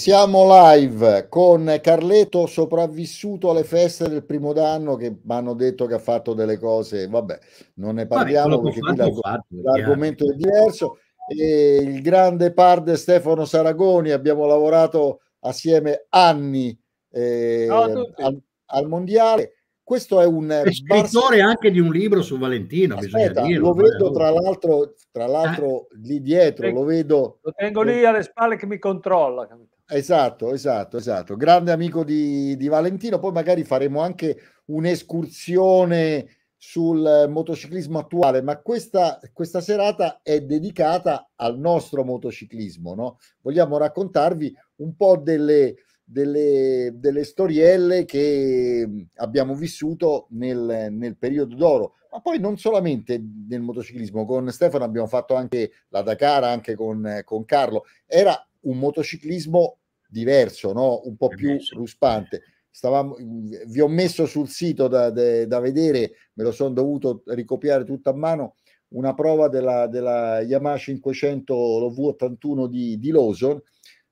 siamo live con Carleto sopravvissuto alle feste del primo d'anno che mi hanno detto che ha fatto delle cose, vabbè, non ne parliamo vabbè, perché qui fatto, l'argomento è diverso. E il grande parde Stefano Saragoni, abbiamo lavorato assieme anni eh, al, al, mondiale. Questo è un scrittore Barça... anche di un libro su Valentino. Aspetta, dire. lo vedo tra oh. l'altro, tra l'altro ah. lì dietro, lo vedo. Lo tengo lì alle spalle che mi controlla. Capito? Esatto, esatto, esatto. Grande amico di, di Valentino. Poi magari faremo anche un'escursione sul motociclismo attuale, ma questa, questa serata è dedicata al nostro motociclismo. No? Vogliamo raccontarvi un po' delle, delle, delle storielle che mm, abbiamo vissuto nel, nel periodo d'oro, ma poi non solamente nel motociclismo. Con Stefano abbiamo fatto anche la Dakar, anche con, con Carlo. Era un motociclismo diverso, no? un po' più ruspante. Stavamo, vi ho messo sul sito da, de, da vedere, me lo sono dovuto ricopiare tutto a mano, una prova della, della Yamaha 500 v 81 di, di Lawson,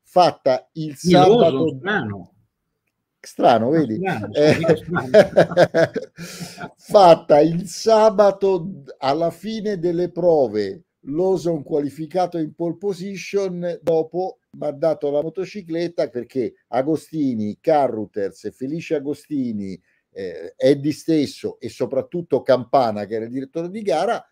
fatta il di sabato... Lawson, strano. Strano, ah, vedi? Strano, strano. fatta il sabato alla fine delle prove, Lawson qualificato in pole position dopo mi ha dato la motocicletta perché Agostini, Carruthers, Felice Agostini, eh, Eddie stesso e soprattutto Campana, che era il direttore di gara,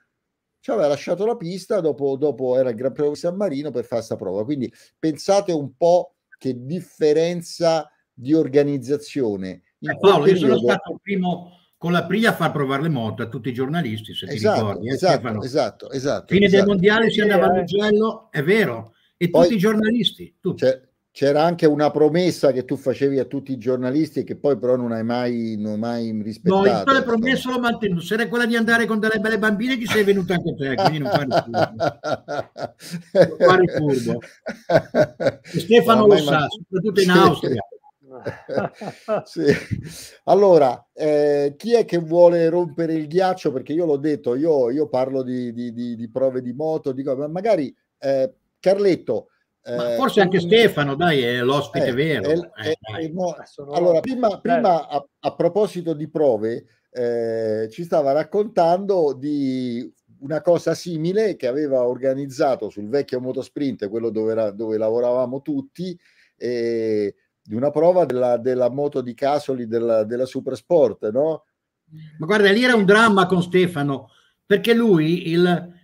ci aveva lasciato la pista dopo, dopo era il Gran Premio di San Marino per fare questa prova. Quindi pensate un po' che differenza di organizzazione. Eh, Paolo, periodo... io sono stato il primo con la Priglia a far provare le moto a tutti i giornalisti, se esatto, ti ricordi. Eh, esatto, esatto, esatto, Fine esatto. del mondiale si andava a Mugello, è vero, e poi, tutti i giornalisti. Tutti. Cioè, c'era anche una promessa che tu facevi a tutti i giornalisti che poi però non hai mai, non mai rispettato. No, io la promessa l'ho mantenuta, se era quella di andare con delle belle bambine ti sei venuta anche te, quindi non fare furbo. fare furbo. Stefano lo sa, man... soprattutto in sì. Austria. sì. Allora, eh, chi è che vuole rompere il ghiaccio? Perché io l'ho detto, io, io parlo di, di, di, di, prove di moto, dico, ma magari... Eh, Carletto. Ma eh, forse anche Stefano, dai, è l'ospite eh, vero. Eh, no, Allora, prima, prima a, a, proposito di prove, eh, ci stava raccontando di una cosa simile che aveva organizzato sul vecchio motosprint, quello dove, era, dove lavoravamo tutti, eh, di una prova della, della, moto di Casoli della, della Supersport, no? Ma guarda, lì era un dramma con Stefano, perché lui il,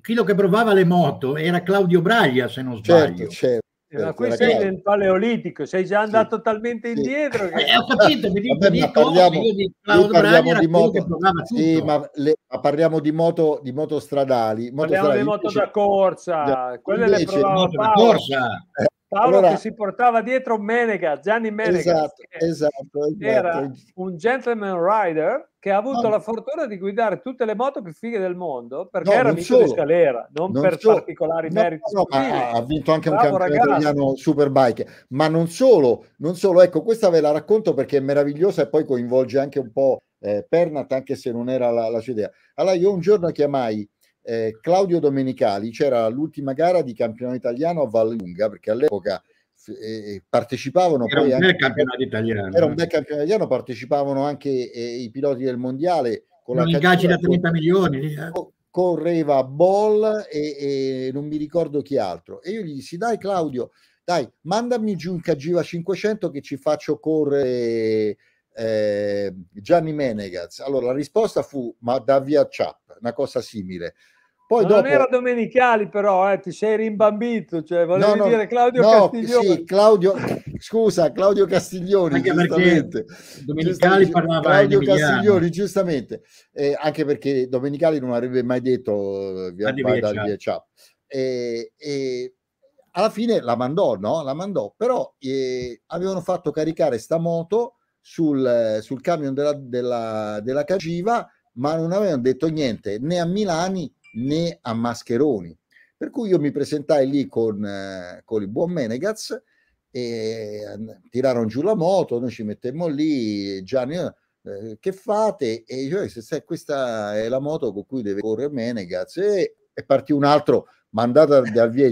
quello che provava le moto era Claudio Braglia, se non sbaglio. Certo, certo. Eh, ma questo è il paleolitico, sei già andato sì, talmente indietro. Che... Eh, ho capito, mi dico, Vabbè, ma parliamo, di Claudio parliamo di moto, sì, ma, le, ma, parliamo di moto, di moto stradali. Moto parliamo stradali, di moto invece, da corsa, quelle invece, le moto da Corsa. Paolo allora, che si portava dietro Menega, Gianni Menega, esatto, esatto, esatto. era un gentleman rider che ha avuto ah. la fortuna di guidare tutte le moto più fighe del mondo perché no, era amico solo. di Scalera, non, non per solo. particolari no, meriti. No, ma ha vinto anche Bravo un campionato ragazzo. italiano Superbike, ma non solo, non solo, ecco questa ve la racconto perché è meravigliosa e poi coinvolge anche un po' eh, Pernat anche se non era la, la sua idea. Allora io un giorno chiamai eh, Claudio Domenicali, c'era l'ultima gara di campionato italiano a Vallunga, perché all'epoca eh, partecipavano era poi un bel campionato italiano. Era un eh. bel campionato italiano, partecipavano anche eh, i piloti del mondiale con la ingaggi da 30 con, milioni. Eh. Correva Boll e, e non mi ricordo chi altro. E io gli dissi, dai Claudio, dai, mandami giù un Cagiva 500 che ci faccio correre eh, Gianni Menegaz. Allora la risposta fu ma da via Ciap, una cosa simile. Poi dopo... Non era Domenicali però, eh, ti sei rimbambito, cioè, volevi no, no, dire Claudio no, Castiglioni. Sì, Claudio, scusa, Claudio Castiglioni, anche giustamente. Domenicali parlava Claudio Castiglioni, giustamente, eh, anche perché Domenicali non avrebbe mai detto eh, via, da via, da via Ciap. E, e, alla fine la mandò, no? La mandò, però eh, avevano fatto caricare sta moto sul, sul camion della, della, della Cagiva, ma non avevano detto niente né a Milani né a Mascheroni. Per cui io mi presentai lì con, eh, con il buon Menegaz e eh, tirarono giù la moto, noi ci mettemmo lì, Gianni, eh, che fate? E io, eh, se, questa è la moto con cui deve correre Menegaz, e, e partì un altro mandata dal via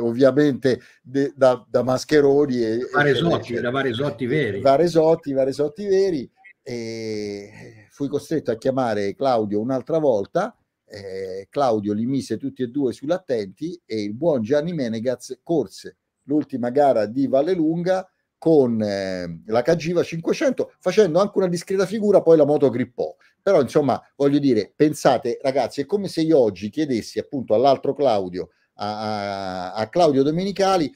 ovviamente de, da, da, Mascheroni e Varesotti, da Varesotti veri. Varesotti, Varesotti veri e fui costretto a chiamare Claudio un'altra volta. Eh, Claudio li mise tutti e due sull'attenti e il buon Gianni Menegaz corse l'ultima gara di Vallelunga con eh, la Cagiva 500 facendo anche una discreta figura poi la moto grippò però insomma voglio dire pensate ragazzi è come se io oggi chiedessi appunto all'altro Claudio a, a Claudio Domenicali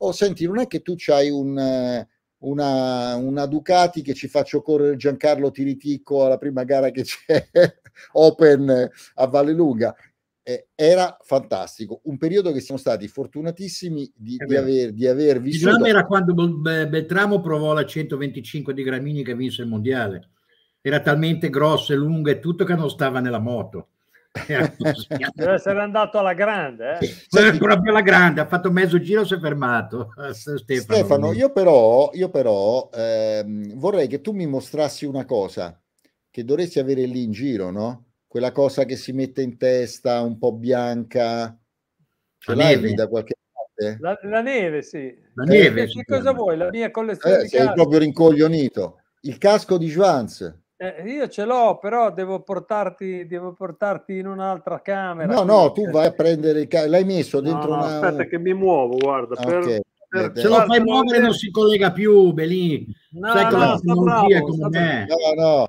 oh senti non è che tu c'hai un, una, una, Ducati che ci faccio correre Giancarlo Tiriticco alla prima gara che c'è Open a Vallelunga eh, era fantastico, un periodo che siamo stati fortunatissimi di, di aver, di aver vissuto. Il era quando Beltramo provò la 125 di Gramini che vinse il mondiale. Era talmente grossa e lunga e tutto che non stava nella moto. Deve essere andato alla grande, eh? Senti, proprio alla grande, ha fatto mezzo giro e si è fermato. Eh, Stefano, Stefano io però, io però ehm, vorrei che tu mi mostrassi una cosa che dovresti avere lì in giro, no? quella cosa che si mette in testa un po' bianca, ce neve. da qualche parte? La, la neve, sì. La neve. Eh, che cosa vuoi? La mia collezione. Eh, sei proprio rincoglionito. Il casco di Schwanz. Eh, io ce l'ho, però devo portarti, devo portarti in un'altra camera. No, no, tu vai a prendere il casco. L'hai messo dentro no, no, una... Aspetta che mi muovo, guarda. Ah, okay. Per, se lo fai muovere non si collega più Belin no, Sai no, sta bravo, sta bravo. no no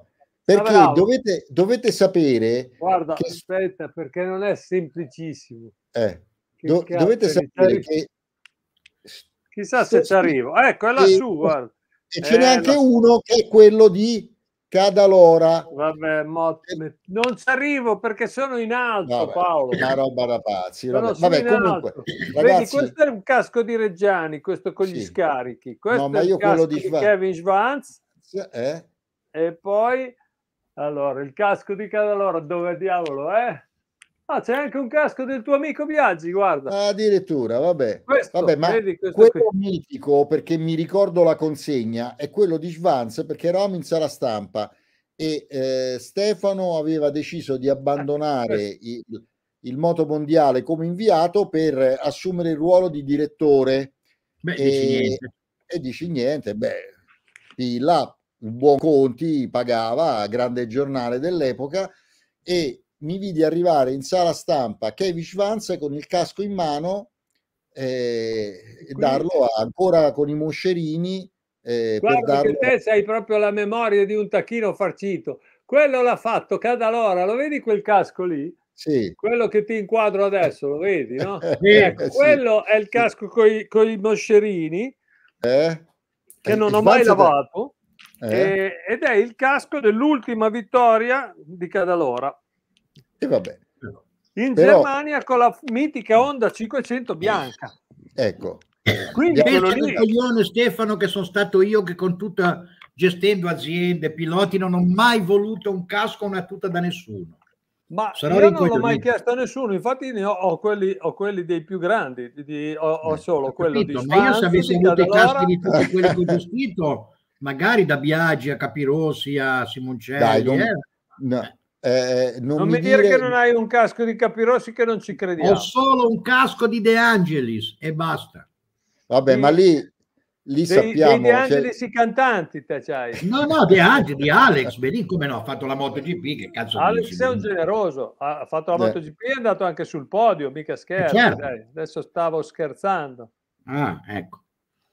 perché Bravo. dovete, dovete sapere. Guarda, che... aspetta, perché non è semplicissimo. Eh, do, dovete sapere che. Chissà se, ci arrivo. Ecco, è lassù, e, guarda. E ce n'è eh, anche lassù. uno che è quello di Cadalora. Vabbè, mo, eh. non ci arrivo perché sono in alto, vabbè, Paolo. Una roba da pazzi. Vabbè, vabbè comunque, ragazzi... Vedi, questo è un casco di Reggiani, questo con gli scarichi. Questo no, è ma io di, Kevin Schwanz. Eh? E poi allora, il casco di Cadalora, dove diavolo è? Ah, c'è anche un casco del tuo amico Biaggi, guarda. Addirittura, vabbè. Questo, vabbè ma quello qui. mitico, perché mi ricordo la consegna, è quello di Schwanz, perché eravamo in sala stampa e eh, Stefano aveva deciso di abbandonare eh, il, il moto mondiale come inviato per assumere il ruolo di direttore. Beh, e, dici niente. E dici niente, beh, di là il buon Conti pagava, grande giornale dell'epoca, e mi vidi arrivare in sala stampa Kevich Vance con il casco in mano eh, e darlo ancora con i moscerini. Eh, Guarda darlo... te hai proprio la memoria di un tacchino farcito. Quello l'ha fatto Cadalora, lo vedi quel casco lì? Sì. Quello che ti inquadro adesso, lo vedi, no? Eh, ecco, sì. quello è il casco con i moscerini eh? che non eh, ho mai lavato eh? ed è il casco dell'ultima vittoria di Cadalora. E vabbè. In Però... Germania con la mitica Honda 500 bianca. Ecco. Quindi coglione Stefano che sono stato io che con tutta gestendo aziende, piloti non ho mai voluto un casco una tuta da nessuno. Ma Sarò io non l'ho mai chiesto a nessuno, infatti ho, ho, quelli, ho, quelli, dei più grandi, di, ho, ho, eh, solo ho capito, di Spanzi, Ma io se avessi avuto i caschi di tutti quelli che ho gestito magari da Biagi a Capirossi a Simoncelli. Dai, non, eh? no, eh, eh, eh non, non mi, dire, dire, che non hai un casco di Capirossi che non ci crediamo. Ho solo un casco di De Angelis e basta. Vabbè, e... ma lì lì dei, sappiamo dei De cioè Angelis cioè... i cantanti te c'hai no no De Angelis di Alex Benin come no ha fatto la MotoGP che cazzo Alex dici, è un generoso ha fatto la eh. MotoGP è andato anche sul podio mica eh, scherzo certo. adesso stavo scherzando ah ecco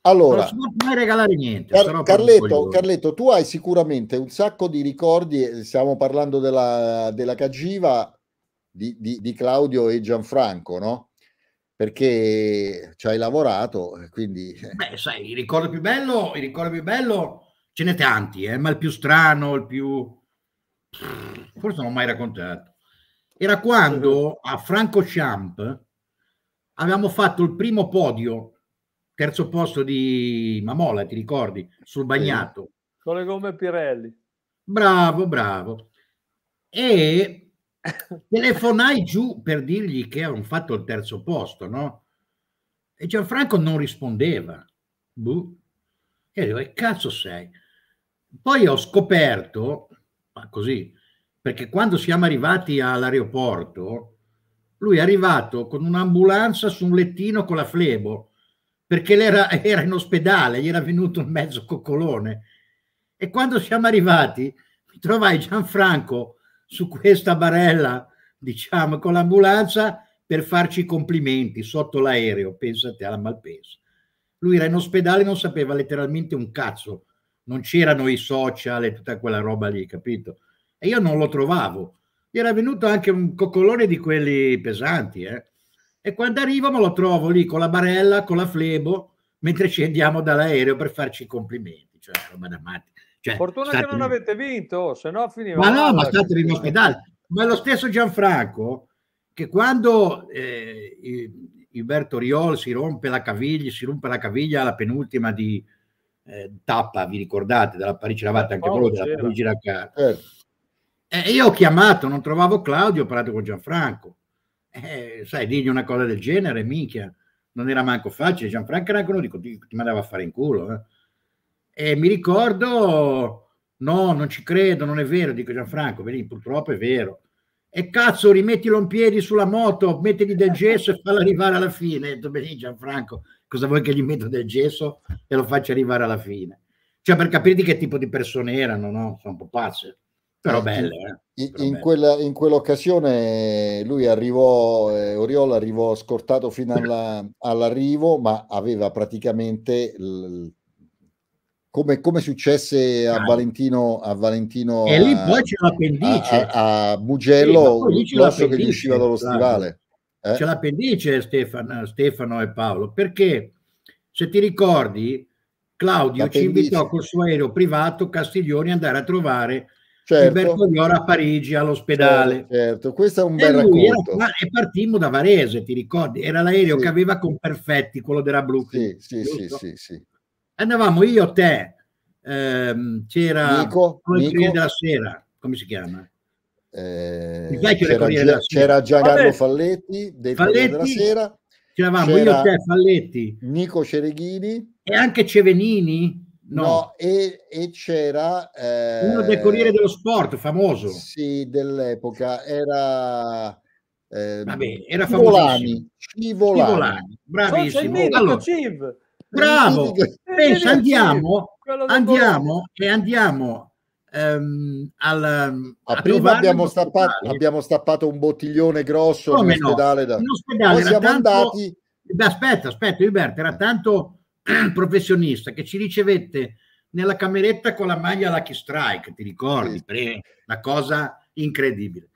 allora, non si può regalare niente. Car Carletto, Carletto, tu hai sicuramente un sacco di ricordi, stiamo parlando della, della cagiva di, di, di Claudio e Gianfranco, no? Perché ci hai lavorato, quindi... Eh. Beh, sai, il ricordo più bello, il ricordo più bello ce n'è tanti, eh, ma il più strano, il più... Forse non l'ho mai raccontato. Era quando a Franco Champ avevamo fatto il primo podio terzo posto di Mamola, ti ricordi, sul bagnato. Con le gomme Pirelli. Bravo, bravo. E telefonai giù per dirgli che avevano fatto il terzo posto, no? E Gianfranco non rispondeva. Buh. E io che cazzo sei? Poi ho scoperto, ma così, perché quando siamo arrivati all'aeroporto, lui è arrivato con un'ambulanza su un lettino con la flebo perché era, era in ospedale, gli era venuto un mezzo coccolone. E quando siamo arrivati, trovai Gianfranco su questa barella, diciamo, con l'ambulanza per farci complimenti sotto l'aereo, pensate alla Malpensa. Lui era in ospedale, non sapeva letteralmente un cazzo, non c'erano i social e tutta quella roba lì, capito? E io non lo trovavo. Gli era venuto anche un coccolone di quelli pesanti, eh? e quando arrivo me lo trovo lì con la barella, con la flebo, mentre scendiamo dall'aereo per farci i complimenti. Cioè, roba da matti. Cioè, Fortuna che non avete vinto, se no finiva. Ma no, ma state in ospedale. Ma lo stesso Gianfranco, che quando eh, Iberto Riol si rompe la caviglia, si rompe la caviglia alla penultima di eh, tappa, vi ricordate, della Parigi Lavata, anche voi oh, della Parigi Lavata. Eh. eh. io ho chiamato, non trovavo Claudio, ho parlato con Gianfranco eh, sai, digli una cosa del genere, minchia, non era manco facile, Gianfranco era anche uno dico, ti, mandava a fare in culo. Eh. E mi ricordo, no, non ci credo, non è vero, dico Gianfranco, vedi, purtroppo è vero. E cazzo, rimettilo in piedi sulla moto, mettili del gesso e fallo arrivare alla fine. E vedi Gianfranco, cosa vuoi che gli metto del gesso e lo faccia arrivare alla fine? Cioè, per di che tipo di persone erano, no? Sono un po' pazze. Però eh, bello, eh. in, Quella, in, quell'occasione lui arrivò, eh, Oriola arrivò scortato fino alla, all'arrivo, ma aveva praticamente l, come, come, successe a Valentino, a Valentino e lì a, poi c'è l'appendice a, a, a Mugello sì, eh, un che gli usciva dallo stivale eh? c'è l'appendice Stefano, Stefano, e Paolo perché se ti ricordi Claudio l'appendice. ci invitò col suo aereo privato Castiglioni ad andare a trovare certo. Umberto Diora a Parigi all'ospedale. Certo, certo. questo è un bel racconto. Era, e partimmo da Varese, ti ricordi? Era l'aereo sì. che aveva con Perfetti, quello della Brooklyn. Sì, sì, sì, sì, Andavamo io, te, ehm, c'era Nico, Nico. della Sera, come si chiama? Eh, c'era, Gia, c'era Giancarlo Falletti, dei Falletti della Sera. C'eravamo c'era io, te, Falletti. Nico Cereghini. E anche Cevenini No, no e, e, c'era... Eh, Uno del Corriere dello Sport, famoso. Sì, dell'epoca. Era... Eh, Vabbè, era Scivolani. Scivolani. Scivolani. Bravissimo. Allora, bravo. Pensa, eh, andiamo, andiamo e andiamo Um, al, a prima abbiamo stappato, abbiamo stappato, un bottiglione grosso Come in ospedale. No? Da... In siamo tanto... andati. Beh, aspetta, aspetta, Iberto, era tanto professionista che ci ricevette nella cameretta con la maglia Lucky Strike, ti ricordi? Sì. Una cosa incredibile.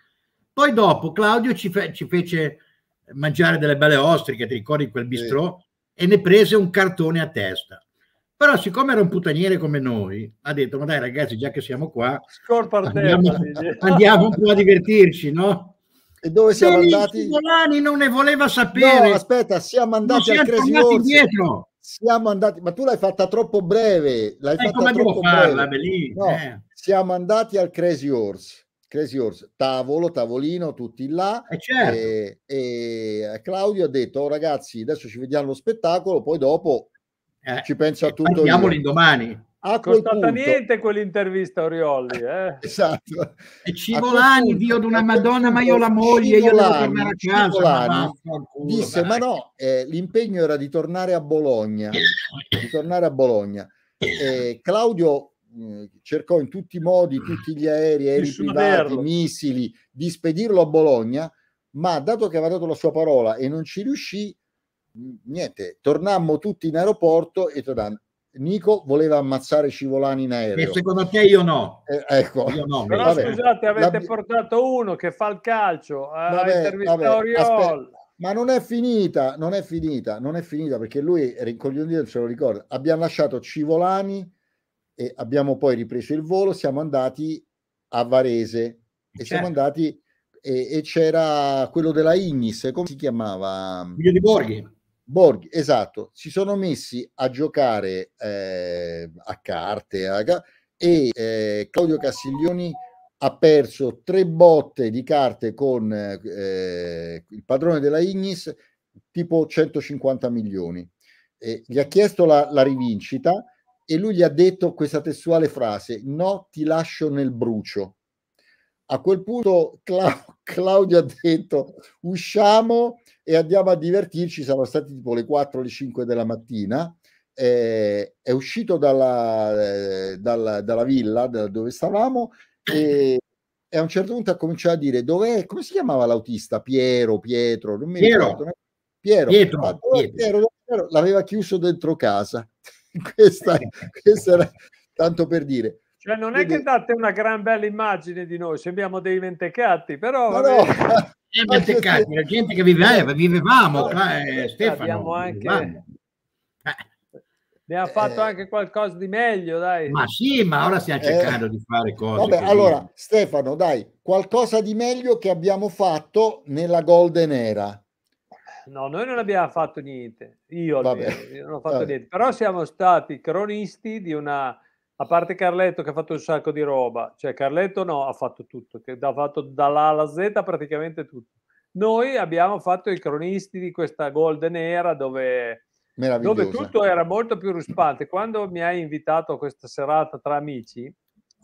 Poi dopo Claudio ci, fe ci, fece mangiare delle belle ostriche, ti ricordi quel bistrò? Sì. E ne prese un cartone a testa. Però siccome era un putaniere come noi, ha detto, ma dai ragazzi, già che siamo qua, andiamo, andiamo un po' a divertirci, no? E dove siamo Beh, andati? Solani non ne voleva sapere. No, aspetta, siamo andati non a Cresi Orsi. Indietro siamo andati, ma tu l'hai fatta troppo breve. L'hai eh, fatta troppo farla, breve. No, eh. Siamo andati al Crazy Horse. Crazy Horse, tavolo, tavolino, tutti là. Eh certo. e, e, Claudio ha detto, oh, ragazzi, adesso ci vediamo lo spettacolo, poi dopo eh, ci penso a eh, tutto. Vediamo domani. A Costata punto, niente quell'intervista Oriolli. Eh? Esatto. E Civolani, Dio di una Madonna, ma io la moglie, io devo tornare a casa. ma disse, dai. ma no, eh, l'impegno era di tornare a Bologna. di tornare a Bologna. Eh, Claudio mh, mm, cercò in tutti i modi, tutti gli aerei, aerei privati, missili, di spedirlo a Bologna, ma dato che aveva dato la sua parola e non ci riuscì, mm, niente, tornammo tutti in aeroporto e tornammo Nico voleva ammazzare Scivolani in aereo. E secondo te io no. Eh, ecco. Io no Però vabbè. scusate, avete La... portato uno che fa il calcio, eh, vabbè, vabbè. Aspetta. Ma non è finita, non è finita, non è finita perché lui rincoglionito se lo ricorda. Abbiamo lasciato Civolani e abbiamo poi ripreso il volo, siamo andati a Varese e certo. siamo andati e, e, c'era quello della Ignis, come si chiamava? Guido Di Borghi. Borghi, esatto, si sono messi a giocare eh, a carte aga, e eh, Claudio Castiglioni ha perso tre botte di carte con eh, il padrone della Ignis, tipo 150 milioni. E gli ha chiesto la, la rivincita e lui gli ha detto questa testuale frase, no, ti lascio nel brucio. A quel punto Cla- Claudio ha detto, usciamo e andiamo a divertirci, sono stati tipo le 4 le 5 della mattina, eh, è uscito dalla, eh, dalla, dalla villa da dove stavamo e, e, a un certo punto ha cominciato a dire dov'è, come si chiamava l'autista? Piero, Pietro, non mi Piero. ricordo. Piero, Pietro, ah, Pietro. Piero, Piero, l'aveva chiuso dentro casa. questa, questa era tanto per dire. Cioè, non è che date una gran bella immagine di noi, sembriamo dei mentecatti, però... No, no. Siamo eh, azzeccati, la gente che viveva, eh, vivevamo qua, eh, eh, Stefano. Abbiamo anche... Vivevamo. Ne ha fatto eh, anche qualcosa di meglio, dai. Ma sì, ma ora stiamo cercando eh, di fare cose. Vabbè, allora, Stefano, dai, qualcosa di meglio che abbiamo fatto nella Golden Era. No, noi non abbiamo fatto niente. Io, vabbè, io non ho fatto vabbè. niente. Però siamo stati cronisti di una a parte Carletto che ha fatto un sacco di roba, cioè Carletto no, ha fatto tutto, che ha fatto dall'A alla Z praticamente tutto. Noi abbiamo fatto i cronisti di questa golden era dove, dove tutto era molto più ruspante. Quando mi hai invitato a questa serata tra amici,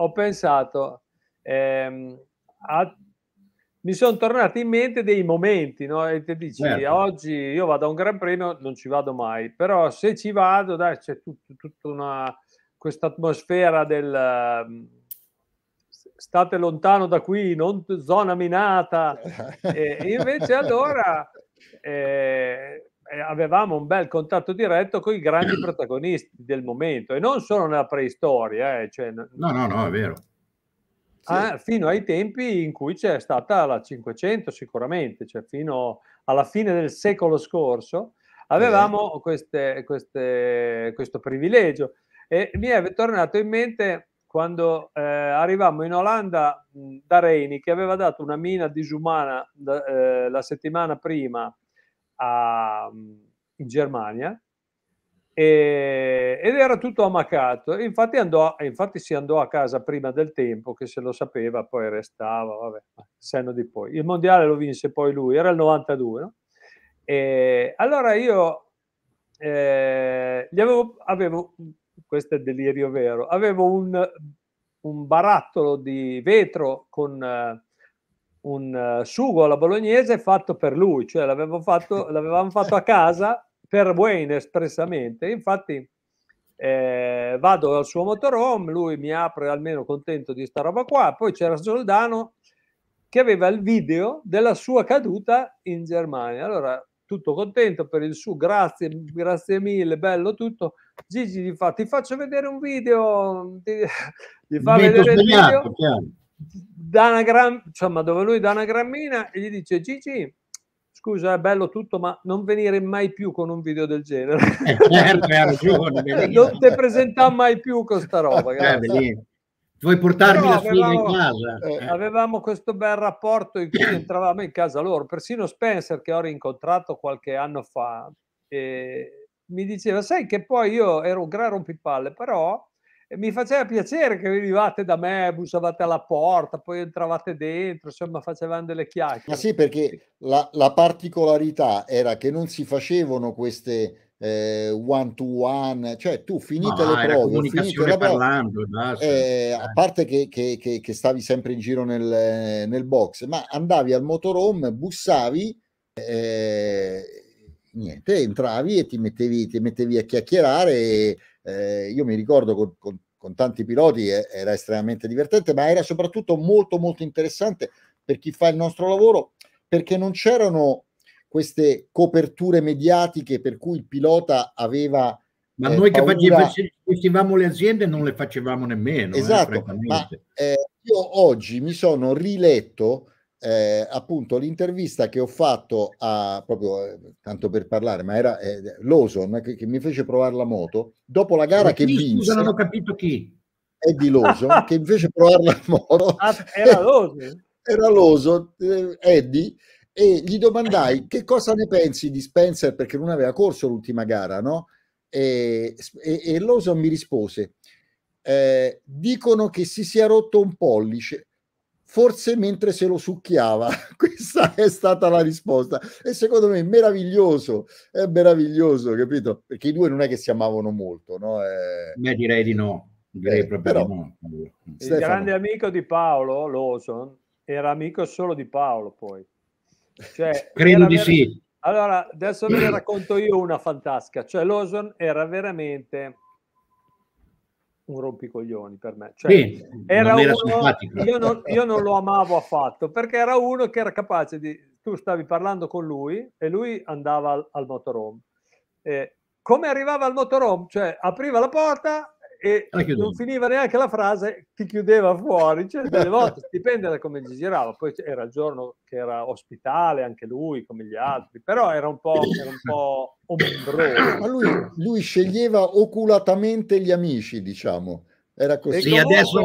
ho pensato, ehm, a, mi sono tornati in mente dei momenti, no? E ti dici, certo. oggi io vado a un Gran Premio, non ci vado mai, però se ci vado, dai, c'è tutta una questa atmosfera del ehm, state lontano da qui, non zona minata. e invece allora eh, eh, avevamo un bel contatto diretto con i grandi protagonisti del momento e non solo nella preistoria. Eh, cioè, no, no, no, è vero. Ah, fino ai tempi in cui c'è stata la 500 sicuramente, cioè fino alla fine del secolo scorso, avevamo queste, queste, questo privilegio. E mi è tornato in mente quando eh, arrivammo in Olanda mh, da Reni che aveva dato una mina disumana da, eh, la settimana prima a, in Germania, e, ed era tutto amacato. Infatti, andò, infatti si andò a casa prima del tempo, che se lo sapeva poi restava, vabbè, senno di poi. Il mondiale lo vinse poi lui, era il 92, no? E allora io eh, gli avevo, avevo questo è delirio vero, avevo un, un barattolo di vetro con uh, un uh, sugo alla bolognese fatto per lui, cioè fatto, l'avevamo fatto a casa per Wayne espressamente, infatti eh, vado al suo motorhome, lui mi apre almeno contento di sta roba qua, poi c'era Soldano che aveva il video della sua caduta in Germania. Allora tutto contento per il suo grazie, grazie mille, bello tutto. Gigi gli fa, ti faccio vedere un video, ti, gli fa Vito vedere il video, Da una gran, insomma, dove lui dà una grammina e gli dice, Gigi, scusa, è bello tutto, ma non venire mai più con un video del genere. Eh, certo, hai ragione. non ti presentare mai più con sta roba. Eh, vuoi portarmi Però la figa avevamo, in casa? Eh, eh, avevamo questo bel rapporto in cui entravamo in casa loro, persino Spencer che ho rincontrato qualche anno fa. Eh, mi diceva, sai che poi io ero un gran rompipalle, però eh, mi faceva piacere che venivate da me, bussavate alla porta, poi entravate dentro, insomma facevano delle chiacchiere. Ma sì, perché la, la particolarità era che non si facevano queste eh, one to one, cioè tu finite no, le prove, finite la prova, parlando, no, eh, a eh. parte che, che, che, che, stavi sempre in giro nel, nel, box, ma andavi al motorhome, bussavi, eh, niente, entravi e ti mettevi, ti mettevi a chiacchierare. E, eh, io mi ricordo con, con, con tanti piloti eh, era estremamente divertente, ma era soprattutto molto molto interessante per chi fa il nostro lavoro perché non c'erano queste coperture mediatiche per cui il pilota aveva... Ma eh, noi che facevamo le aziende non le facevamo nemmeno. Eh, esatto, eh, ma eh, io oggi mi sono riletto eh, appunto l'intervista che ho fatto a, proprio eh, tanto per parlare, ma era Lawson che, che, mi fece provare la moto dopo la gara ma che chi, vinse. Scusa, non ho capito chi. È di Lawson che invece provare la moto. Ah, era Lawson. era Lawson, Eddie e gli domandai che cosa ne pensi di Spencer perché non aveva corso l'ultima gara, no? E, e, e Lawson mi rispose, eh, dicono che si sia rotto un pollice, forse mentre se lo succhiava. Questa è stata la risposta. E secondo me è meraviglioso, è meraviglioso, capito? Perché i due non è che si amavano molto, no? Eh... Beh, direi di no. Direi eh, proprio però, di no. Il Stefano. grande amico di Paolo, Lawson, era amico solo di Paolo poi. Cioè, Credo di vera... sì. Allora, adesso ve ne racconto io una fantastica. Cioè, l'Oson era veramente un rompicoglioni per me. Cioè, sì, era non era uno... io, non, io non lo amavo affatto, perché era uno che era capace di... Tu stavi parlando con lui e lui andava al, al motorhome. Eh, come arrivava al motorhome? Cioè, apriva la porta, e non finiva neanche la frase, ti chiudeva fuori, cioè delle volte dipende da come gli girava, poi era il giorno che era ospitale anche lui come gli altri, però era un po', era un po ombrone. Ma lui, lui, sceglieva oculatamente gli amici, diciamo, era così. Sì, comunque, adesso...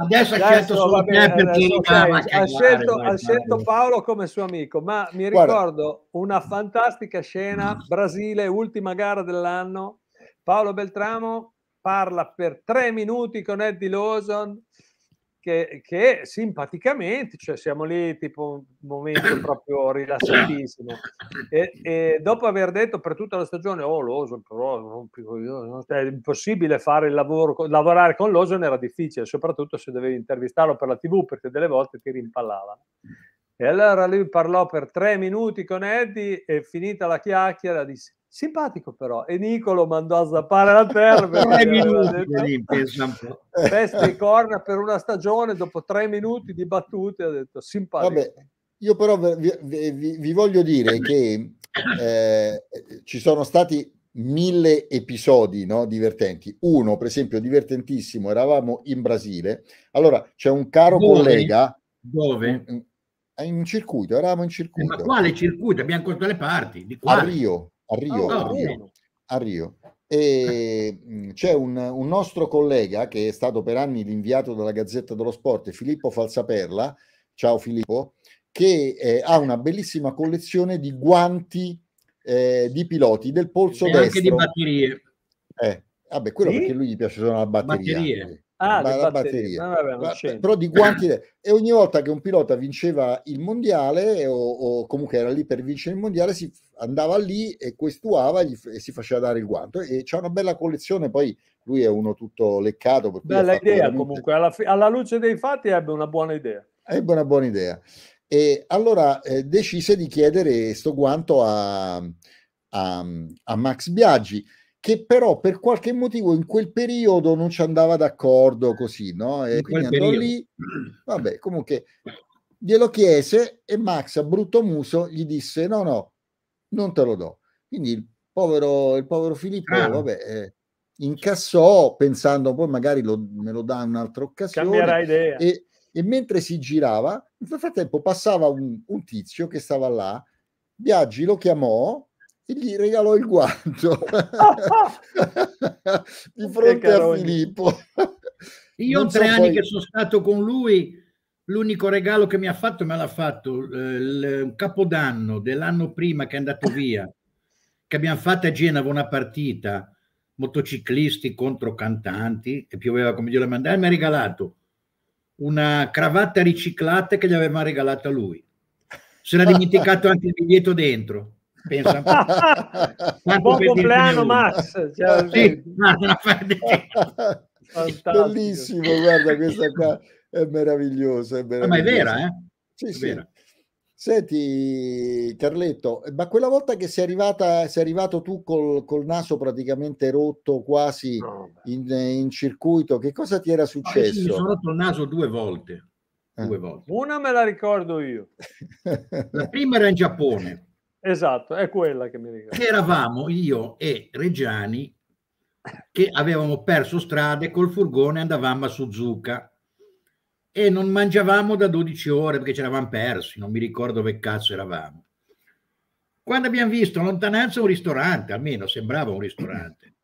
Adesso, adesso, solo vabbè, eh, adesso okay. ha, cagliare, scelto, ha scelto, Paolo come suo amico, ma mi ricordo Guarda. una fantastica scena, mm. Brasile, ultima gara dell'anno, Paolo Beltramo parla per tre minuti con Eddie Lawson, che, che simpaticamente, cioè siamo lì tipo un momento proprio rilassatissimo. E, e dopo aver detto per tutta la stagione, oh Lawson, però non, non, è impossibile fare il lavoro, lavorare con Lawson era difficile, soprattutto se dovevi intervistarlo per la tv, perché delle volte ti rimpallava E allora lui parlò per tre minuti con Eddie e finita la chiacchiera disse Simpatico però, e Nicolo mandò a zappare la terra per Peste e corna per una stagione, dopo tre minuti di battute, ha detto simpatico. Vabbè, io però vi, vi, vi voglio dire che eh, ci sono stati mille episodi no, divertenti. Uno, per esempio, divertentissimo, eravamo in Brasile. Allora, c'è un caro Dove? collega... Dove? In, in circuito, eravamo in eh, circuito. ma quale circuito? Abbiamo contato le parti. Di ah, quale? A Rio a Rio, oh, a Rio, a Rio. E mm, c'è un, un, nostro collega che è stato per anni l'inviato della Gazzetta dello Sport, Filippo Falsaperla, ciao Filippo, che eh, ha una bellissima collezione di guanti eh, di piloti del polso e destro. anche di batterie. Eh, vabbè, quello sì? perché lui gli piace suonare la batteria. Batterie ah, batteria, batteria. Ah, vabbè, però di quantità e ogni volta che un pilota vinceva il mondiale o, o, comunque era lì per vincere il mondiale si andava lì e questuava gli, e si faceva dare il guanto e c'è una bella collezione poi lui è uno tutto leccato bella idea veramente... comunque alla, alla, luce dei fatti ebbe una buona idea ebbe una buona idea e allora eh, decise di chiedere sto guanto a, a, a Max Biaggi che però per qualche motivo in quel periodo non ci andava d'accordo così, no? E in quindi andò lì, vabbè, comunque glielo chiese e Max a brutto muso gli disse no, no, non te lo do. Quindi il povero, il povero Filippo, ah. vabbè, eh, incassò pensando poi magari lo, me lo dà un'altra occasione. Cambierà idea. E, e, mentre si girava, nel frattempo passava un, un tizio che stava là, Biaggi lo chiamò e gli regalò il guanto di fronte a Filippo. Io ho tre so anni che sono stato con lui, l'unico regalo che mi ha fatto me l'ha fatto eh, il eh, capodanno dell'anno prima che è andato via, che abbiamo fatto a Genova una partita motociclisti contro cantanti e pioveva come Dio le mandava, mi ha regalato una cravatta riciclata che gli aveva regalato a lui. Se l'ha dimenticato anche il biglietto dentro. Pensa un po'. Buon compleanno, Max. Cioè, sì, cioè, Bellissimo, guarda, questa qua è meravigliosa. È meravigliosa. Ma è vera, eh? Sì, è sì. Vera. Senti Carletto, ma quella volta che sei, arrivata, sei arrivato tu col, col naso praticamente rotto quasi in, in, circuito, che cosa ti era successo? No, mi sono rotto il naso due volte. Due eh. volte. Una me la ricordo io. La prima era in Giappone. Esatto, è quella che mi ricordo. Eravamo io e Reggiani che avevamo perso strade col furgone andavamo a Suzuka e non mangiavamo da 12 ore perché ci eravamo persi, non mi ricordo dove cazzo eravamo. Quando abbiamo visto a lontananza un ristorante, almeno sembrava un ristorante.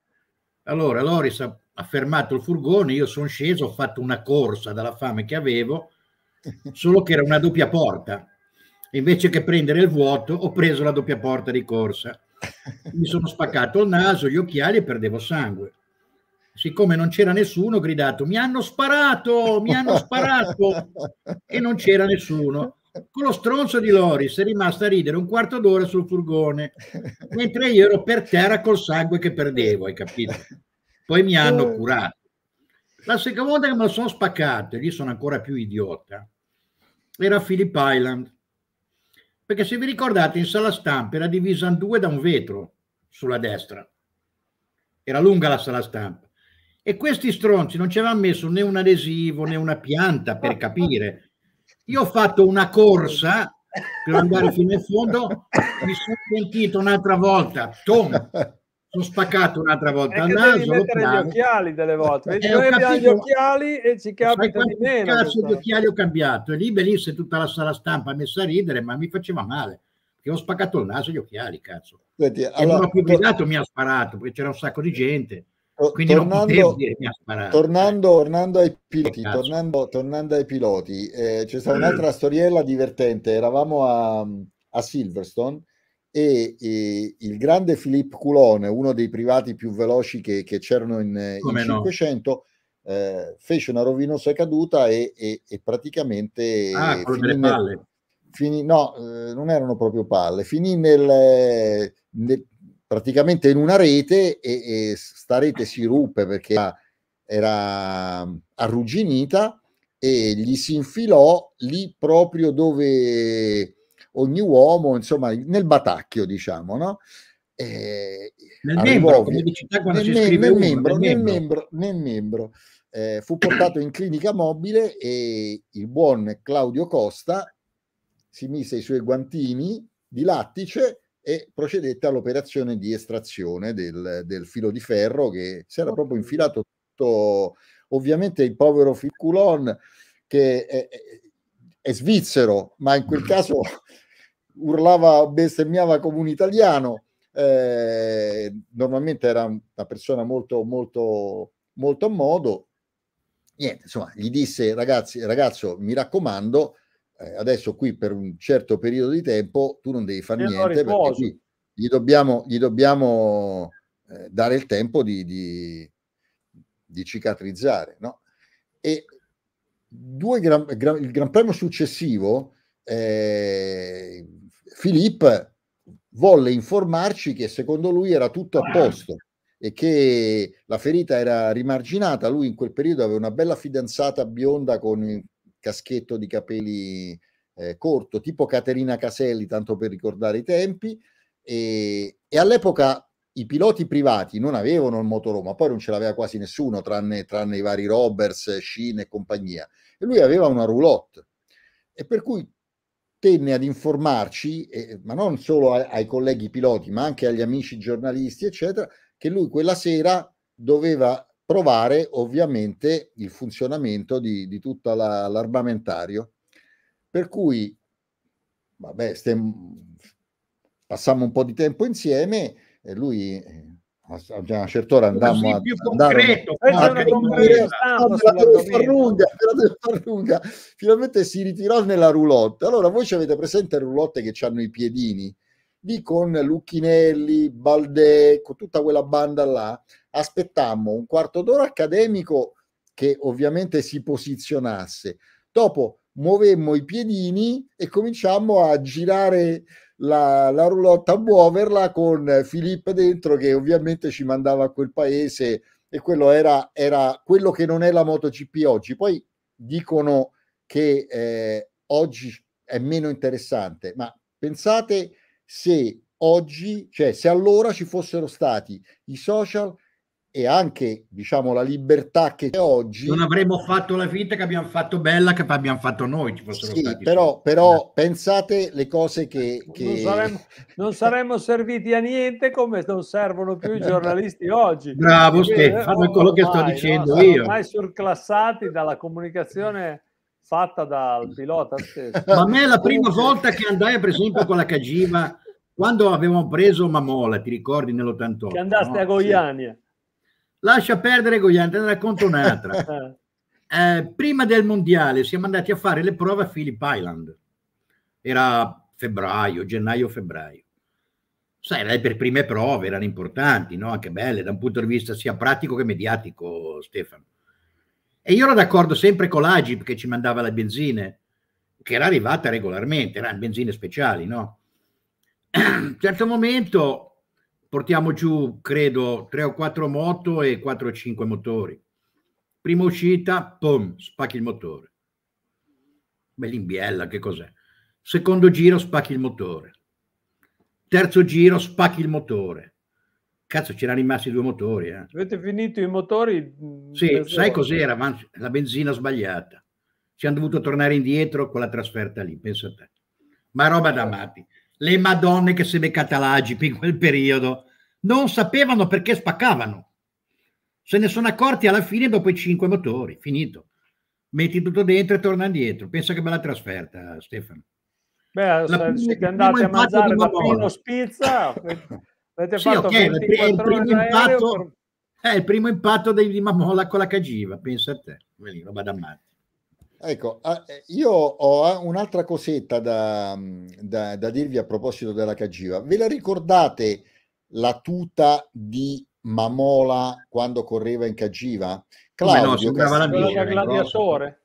Allora Loris ha fermato il furgone, io sono sceso, ho fatto una corsa dalla fame che avevo, solo che era una doppia porta invece che prendere il vuoto ho preso la doppia porta di corsa. Mi sono spaccato il naso, gli occhiali e perdevo sangue. Siccome non c'era nessuno, ho gridato: Mi hanno sparato! Mi hanno sparato! e non c'era nessuno. Con lo stronzo di Loris è rimasta a ridere un quarto d'ora sul furgone, mentre io ero per terra col sangue che perdevo, hai capito? Poi mi hanno eh. curato. La seconda volta che me lo sono spaccato, e lì sono ancora più idiota, era Philip Island perché se vi ricordate in sala stampa era divisa in due da un vetro sulla destra. Era lunga la sala stampa. E questi stronzi non ci avevano messo né un adesivo né una pianta per capire. Io ho fatto una corsa per andare fino in fondo, mi sono sentito un'altra volta, Tom, sono spaccato un'altra volta. È naso, devi mettere gli occhiali delle volte. Vedi, eh, noi capito, abbiamo gli occhiali e ci capita di meno. cazzo di occhiali ho cambiato? E lì venisse tutta la sala stampa messa a ridere, ma mi faceva male. Perché ho spaccato il naso e gli occhiali, cazzo. Senti, e allora, non ho più guidato, mi ha sparato, perché c'era un sacco di gente. quindi tornando, mi ha sparato. Tornando, tornando ai piloti, tornando, tornando ai piloti eh, c'è stata mm. un'altra storiella divertente. Eravamo a, a Silverstone e, e, il grande Philippe Coulon, uno dei privati più veloci che, che c'erano in, eh, in 500, eh, fece una rovinosa caduta e, e, e praticamente ah, finì, nel, finì no, eh, non erano proprio palle, finì nel, nel, praticamente in una rete e, e sta rete si ruppe perché era, era arrugginita e gli si infilò lì proprio dove ogni uomo, insomma, nel batacchio, diciamo, no? E nel, membro, nel, nel, uno, membro, nel membro, nel membro, eh, fu portato in clinica mobile e il buon Claudio Costa si mise i suoi guantini di lattice e procedette all'operazione di estrazione del, del filo di ferro che si era proprio infilato tutto. Ovviamente il povero Ficulon che è, è, è svizzero, ma in quel caso urlava, bestemmiava come un italiano, eh, normalmente era una persona molto, molto, molto a modo. Niente, insomma, gli disse ragazzi, ragazzo, mi raccomando, eh, adesso qui per un certo periodo di tempo tu non devi fare niente perché qui gli dobbiamo, gli dobbiamo eh, dare il tempo di, di, di cicatrizzare. No? E due gran, gran, il Gran Premio successivo eh, Filippo volle informarci che secondo lui era tutto a posto e che la ferita era rimarginata. Lui in quel periodo aveva una bella fidanzata bionda con il caschetto di capelli eh, corto, tipo Caterina Caselli, tanto per ricordare i tempi. E, e all'epoca i piloti privati non avevano il motoroma, poi non ce l'aveva quasi nessuno, tranne, tranne i vari Roberts, Sheen e compagnia. E lui aveva una roulotte. E per cui tenne ad informarci, eh, ma non solo a, ai colleghi piloti, ma anche agli amici giornalisti, eccetera, che lui quella sera doveva provare ovviamente il funzionamento di, di tutto la, l'armamentario. Per cui, vabbè, stiamo, passammo un po' di tempo insieme, e lui eh, a una certa ora andammo a andare finalmente si ritirò nella roulotte allora voi ci avete presente le roulotte che hanno i piedini lì con Lucchinelli, Baldè con tutta quella banda là aspettammo un quarto d'ora accademico che ovviamente si posizionasse dopo muovemmo i piedini e cominciammo a girare la, la roulotte a muoverla con Filippo dentro che ovviamente ci mandava a quel paese e quello era, era quello che non è la MotoGP oggi. Poi dicono che eh, oggi è meno interessante, ma pensate se oggi, cioè se allora ci fossero stati i social e anche diciamo la libertà che c'è oggi non avremmo fatto la finta che abbiamo fatto bella che abbiamo fatto noi sì, però, però eh. pensate le cose che, che... Non, saremmo, non, saremmo, serviti a niente come non servono più i giornalisti oggi bravo Stefano eh, quello ormai, che sto dicendo no? io ormai surclassati dalla comunicazione fatta dal pilota stesso ma a me è la prima volta che andai per esempio con la cagiva quando avevamo preso Mamola ti ricordi nell'88 che andaste no? a Goiania sì Lascia perdere Goian, te ne racconto un'altra. eh, prima del mondiale siamo andati a fare le prove a Philip Island. Era febbraio, gennaio-febbraio. Sai, le per prime prove erano importanti, no? anche belle, da un punto di vista sia pratico che mediatico, Stefano. E io ero d'accordo sempre con l'Agip che ci mandava la benzina, che era arrivata regolarmente, erano benzine speciali, no? A un certo momento portiamo giù, credo, 3 o 4 moto e 4 o 5 motori. Prima uscita, pom, spacchi il motore. Bell'imbiella, che cos'è? Secondo giro, spacchi il motore. Terzo giro, spacchi il motore. Cazzo, c'erano rimasti due motori. Eh. Avete finito i motori? Sì, sai cos'era? La benzina sbagliata. Ci hanno dovuto tornare indietro con la trasferta lì, pensa a te. Ma roba da matti le madonne che si beccata l'Agipi in quel periodo non sapevano perché spaccavano. Se ne sono accorti alla fine dopo i cinque motori, finito. Metti tutto dentro e torna indietro. Pensa che bella trasferta, Stefano. Beh, la, se andate a mangiare da Pino Spizza, avete sì, fatto okay, è il, primo impatto, per... è il primo impatto di Mamola con la cagiva, pensa a te, roba da matti. Ecco, eh, io ho un'altra cosetta da, mm, da, da, dirvi a proposito della Cagiva. Ve la ricordate la tuta di Mamola quando correva in Cagiva? Claudio, no, sembrava la mia, gladiatore.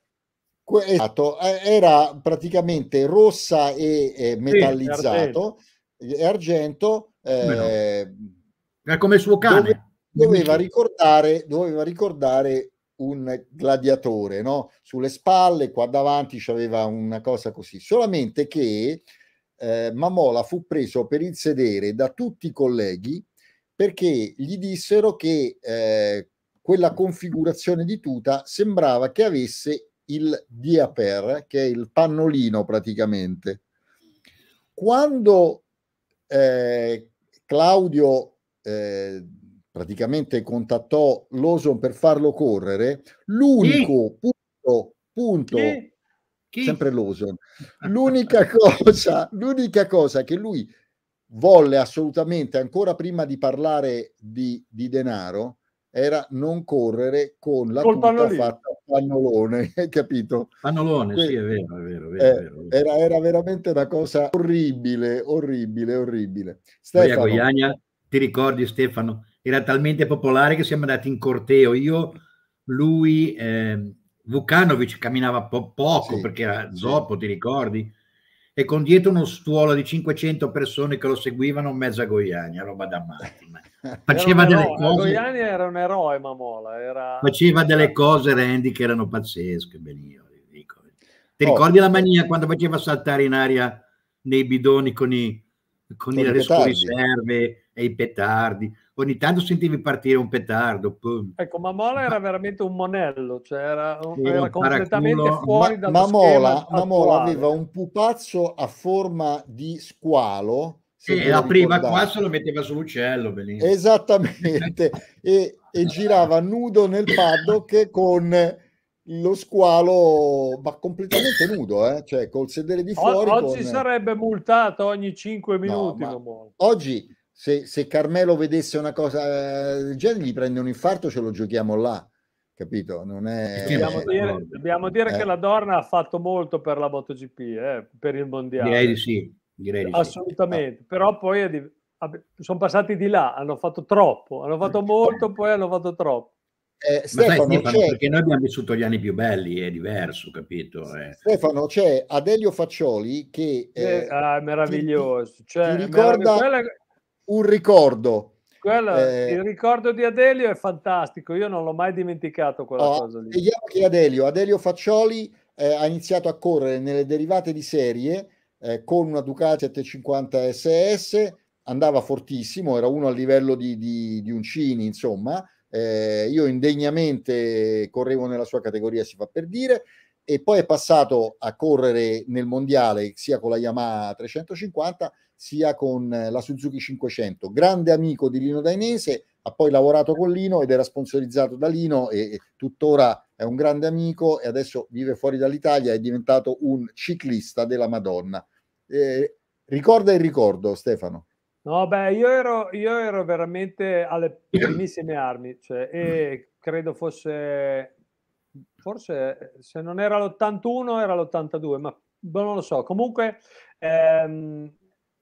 Eh, esatto, eh, era praticamente rossa e metallizzato, sì, e argento. Eh, no. Era come il suo cane. doveva, ricordare, doveva ricordare un gladiatore, no? Sulle spalle, qua davanti c'aveva una cosa così. Solamente che eh, Mamola fu preso per il sedere da tutti i colleghi perché gli dissero che eh, quella configurazione di tuta sembrava che avesse il diaper, che è il pannolino praticamente. Quando eh, Claudio eh, praticamente contattò l'Oson per farlo correre, l'unico Chi? punto, punto Chi? Chi? sempre l'Oson, l'unica cosa, l'unica cosa che lui volle assolutamente, ancora prima di parlare di, di denaro, era non correre con la Col tuta pannolino. fatta a pannolone, hai capito? Pannolone, que- sì, è vero, è vero. È vero, eh, è vero. Era, era, veramente una cosa orribile, orribile, orribile. Stefano, Goiania, ti ricordi Stefano, era talmente popolare che siamo andati in corteo. Io, lui, eh, Vukanovic camminava po- poco sì, perché era zoppo, sì. ti ricordi? E con dietro uno stuolo di 500 persone che lo seguivano, mezza Goiania, roba da matti. Faceva delle cose. Goiani era un eroe, Mamola. Era... Faceva delle esatto. cose, Randy, che erano pazzesche. Benissimo, Ti oh, ricordi la mania quando faceva saltare in aria nei bidoni con i, con con i, le e i petardi? ogni tanto sentivi partire un petardo. Pum. Ecco, ma Mola era veramente un monello, cioè era, sì, era completamente fuori da ma, Mamola, Mamola aveva un pupazzo a forma di squalo. Sì, la prima qua se lo metteva sull'uccello, benissimo. Esattamente, e, e girava nudo nel paddock con lo squalo, ma completamente nudo, eh? cioè col sedere di fuori. O- oggi con... sarebbe multato ogni 5 minuti. No, oggi se, se, Carmelo vedesse una cosa eh, del genere, gli prende un infarto, ce lo giochiamo là. Capito? Non è, dobbiamo eh, dire, no. dobbiamo dire eh. che la Dorna ha fatto molto per la MotoGP, eh, per il mondiale. Direi di sì. Direi di Assolutamente, sì. però poi di... sono passati di là, hanno fatto troppo, hanno fatto eh. molto, poi hanno fatto troppo. Eh, Stefano, sai, Stefano perché noi abbiamo vissuto gli anni più belli, è diverso, capito? Eh. Stefano, c'è Adelio Faccioli che... Eh, eh ah, è meraviglioso. Ti, cioè, ti ricorda... Meraviglioso un ricordo. Quello, eh, il ricordo di Adelio è fantastico, io non l'ho mai dimenticato quella oh, cosa lì. Vediamo che Adelio, Adelio Faccioli eh, ha iniziato a correre nelle derivate di serie eh, con una Ducati 750 SS, andava fortissimo, era uno a livello di, di, di Uncini, insomma. Eh, io indegnamente correvo nella sua categoria, si fa per dire e poi è passato a correre nel mondiale sia con la Yamaha 350 sia con eh, la Suzuki 500. Grande amico di Lino Dainese, ha poi lavorato con Lino ed era sponsorizzato da Lino e, tuttora è un grande amico e adesso vive fuori dall'Italia, è diventato un ciclista della Madonna. Eh, ricorda il ricordo, Stefano. No, beh, io ero, io ero veramente alle primissime armi, cioè, e credo fosse forse eh, se non era l'81 era l'82, ma non lo so. Comunque ehm,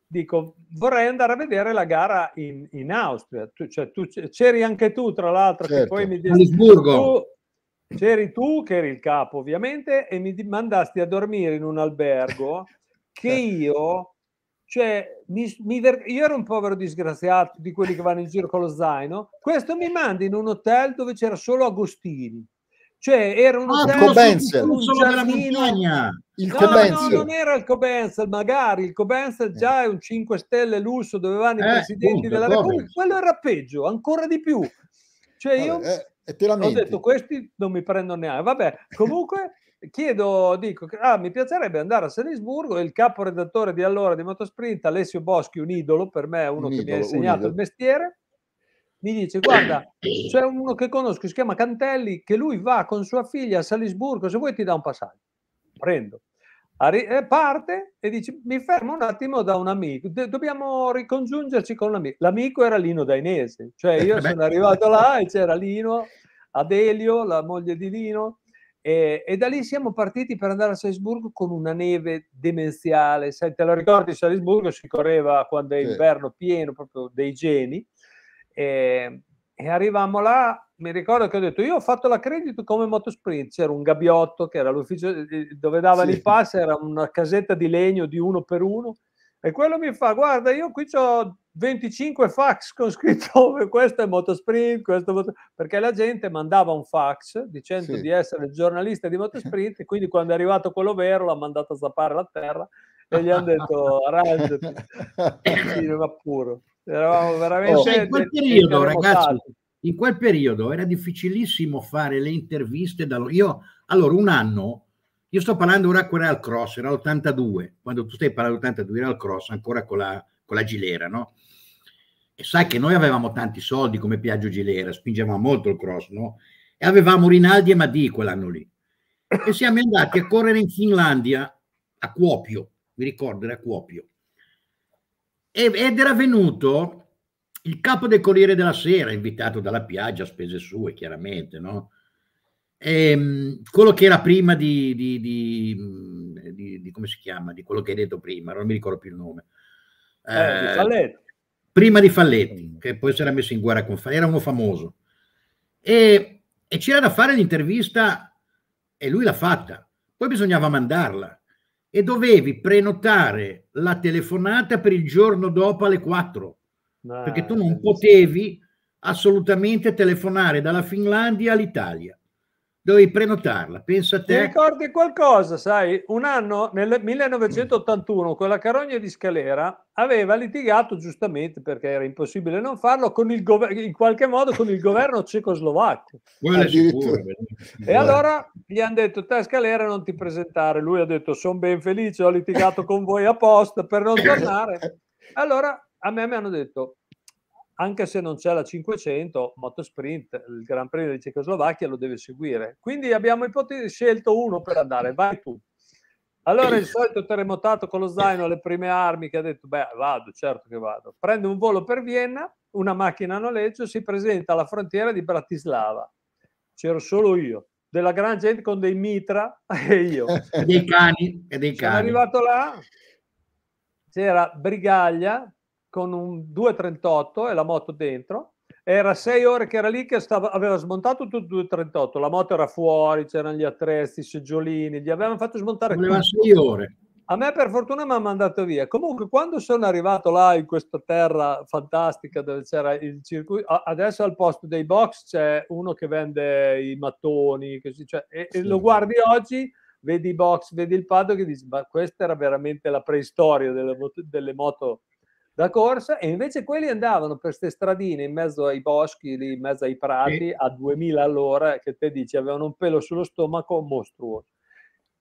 dico, vorrei andare a vedere la gara in, in Austria. Tu, cioè, tu, c'eri anche tu, tra l'altro, certo. che poi certo. mi dici, tu, c'eri tu, che eri il capo ovviamente, e mi mandasti a dormire in un albergo che io... Cioè, mi, mi, io ero un povero disgraziato di quelli che vanno in giro con lo zaino. Questo mi manda in un hotel dove c'era solo Agostini. Cioè era uno ah, Cobensel. Un della montagna. Il no, No, non era il Cobensel, magari il Cobensel eh. già è un 5 stelle lusso dove vanno eh, i presidenti punto, della Repubblica, come. quello era peggio, ancora di più. Cioè vabbè, io eh, ho detto questi non mi prendono neanche. Vabbè, comunque chiedo, dico, ah, mi piacerebbe andare a Salisburgo, il caporedattore di allora di Motosprint, Alessio Boschi, un idolo per me, uno un che idolo, mi ha insegnato il mestiere mi dice guarda c'è uno che conosco si chiama Cantelli che lui va con sua figlia a Salisburgo se vuoi ti dà un passaggio prendo Arri- eh, parte e dice mi fermo un attimo da un amico De- dobbiamo ricongiungerci con l'amico l'amico era Lino Dainese cioè io sono arrivato là e c'era Lino Adelio la moglie di Lino e, e da lì siamo partiti per andare a Salisburgo con una neve demenziale. Se te lo ricordi, Salisburgo si correva quando è inverno pieno, proprio dei geni e, e arrivammo là, mi ricordo che ho detto io ho fatto l'accredito come motosprint, c'era un gabbiotto che era l'ufficio eh, eh, dove dava sì. i pass, era una casetta di legno di uno per uno e quello mi fa guarda io qui ho 25 fax con scritto questo è motosprint, questo è motosprint, perché la gente mandava un fax dicendo sì. di essere giornalista di motosprint e quindi quando è arrivato quello vero l'ha mandato a zappare la terra e gli hanno detto arrangiati, va puro. Eravamo oh, veramente... Oh, in quel periodo, ragazzi, in quel periodo era difficilissimo fare le interviste. Da... Io, allora, un anno, io sto parlando ora con al cross, era l'82, quando tu stai parlando dell'82 era al cross, ancora con la, con la gilera, no? E sai che noi avevamo tanti soldi come Piaggio Gilera, spingevamo molto il cross, no? E avevamo Rinaldi e Madì quell'anno lì. E siamo andati a correre in Finlandia, a cuopio mi ricordo era cuopio ed era venuto il capo del Corriere della Sera, invitato dalla Piaggia, a spese sue chiaramente, no? E, ehm, quello che era prima di, di, mm, di, di, come si chiama, di quello che hai detto prima, non mi ricordo più il nome. Eh, eh, prima di Falletti, mm. che poi si era messo in guerra con Falletti, era uno famoso. E, e c'era da fare l'intervista e lui l'ha fatta, poi bisognava mandarla e dovevi prenotare la telefonata per il giorno dopo alle 4 Beh, perché tu non potevi assolutamente telefonare dalla Finlandia all'Italia dovevi prenotarla, penso a te. Ti ricordi qualcosa, sai? Un anno, nel 1981, con la carogna di Scalera aveva litigato giustamente, perché era impossibile non farlo, con il gover- in qualche modo con il governo cecoslovacco. e allora gli hanno detto, te Scalera non ti presentare. Lui ha detto, sono ben felice, ho litigato con voi apposta per non tornare. Allora a me mi hanno detto, anche se non c'è la 500, Motosprint, il Gran Premio di Cecoslovacchia lo deve seguire. Quindi abbiamo ipotesi, scelto uno per andare, vai tu. Allora il solito terremotato con lo zaino alle prime armi che ha detto, beh vado, certo che vado. Prende un volo per Vienna, una macchina a noleggio, si presenta alla frontiera di Bratislava. C'ero solo io, della gran gente con dei mitra e io. E dei cani. E dei cani. Sono arrivato là, c'era Brigaglia, con un 238 e la moto dentro. Era sei ore che era lì che stava, aveva smontato tutto il 238, la moto era fuori, c'erano gli attrezzi, i seggiolini, gli avevano fatto smontare. Voleva sei ore. A me per fortuna mi hanno mandato via. Comunque quando sono arrivato là in questa terra fantastica dove c'era il circuito, adesso al posto dei box c'è uno che vende i mattoni, così, cioè, e, sì. e lo guardi oggi vedi i box, vedi il paddock e dici ma questa era veramente la preistoria delle, delle moto la corsa e invece quelli andavano per queste stradine in mezzo ai boschi, lì, in mezzo ai prati sì. a 2000 all'ora che te dici avevano un pelo sullo stomaco mostruoso.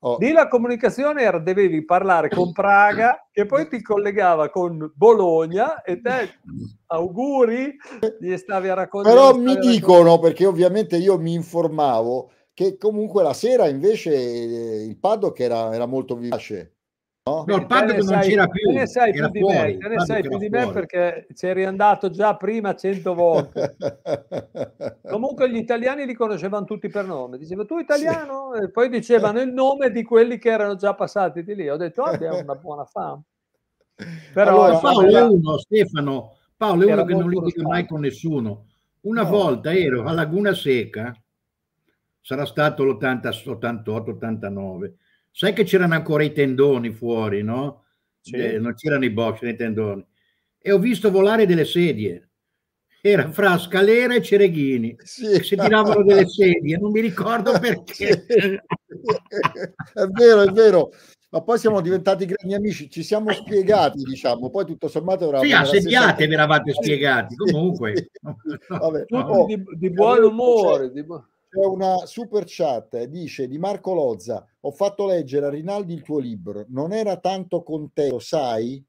Oh. Lì la comunicazione era dovevi parlare con Praga che poi ti collegava con Bologna e te auguri gli stavi a raccontare. Però mi dicono, perché ovviamente io mi informavo, che comunque la sera invece eh, il paddock era, era molto vivace. No, il Paddock non c'era più. Te ne sai più di fuori, me, te ne sai più di me perché c'eri andato già prima cento volte. Comunque gli italiani li conoscevano tutti per nome. Diceva tu italiano? Sì. E poi dicevano il nome di quelli che erano già passati di lì. Ho detto oh, abbiamo una buona fama. Però allora, Paolo era... è uno, Stefano, Paolo è uno che non litiga mai con nessuno. Una no. volta ero a Laguna Seca, sarà stato l'88-89 sai che c'erano ancora i tendoni fuori, no? Sì. Eh, non c'erano i box, nei tendoni. E ho visto volare delle sedie. Era fra Scalera e Cereghini. Sì. Si tiravano delle sedie, non mi ricordo perché. È vero, è vero. Ma poi siamo diventati grandi amici, ci siamo spiegati, diciamo, poi tutto sommato eravamo... Sì, ah, sediate vi eravate spiegati, comunque. Vabbè, oh, di, di, buon umore. c'è una super chat, eh, dice di Marco Lozza, ho fatto leggere a Rinaldi il tuo libro, non era tanto contento, sai?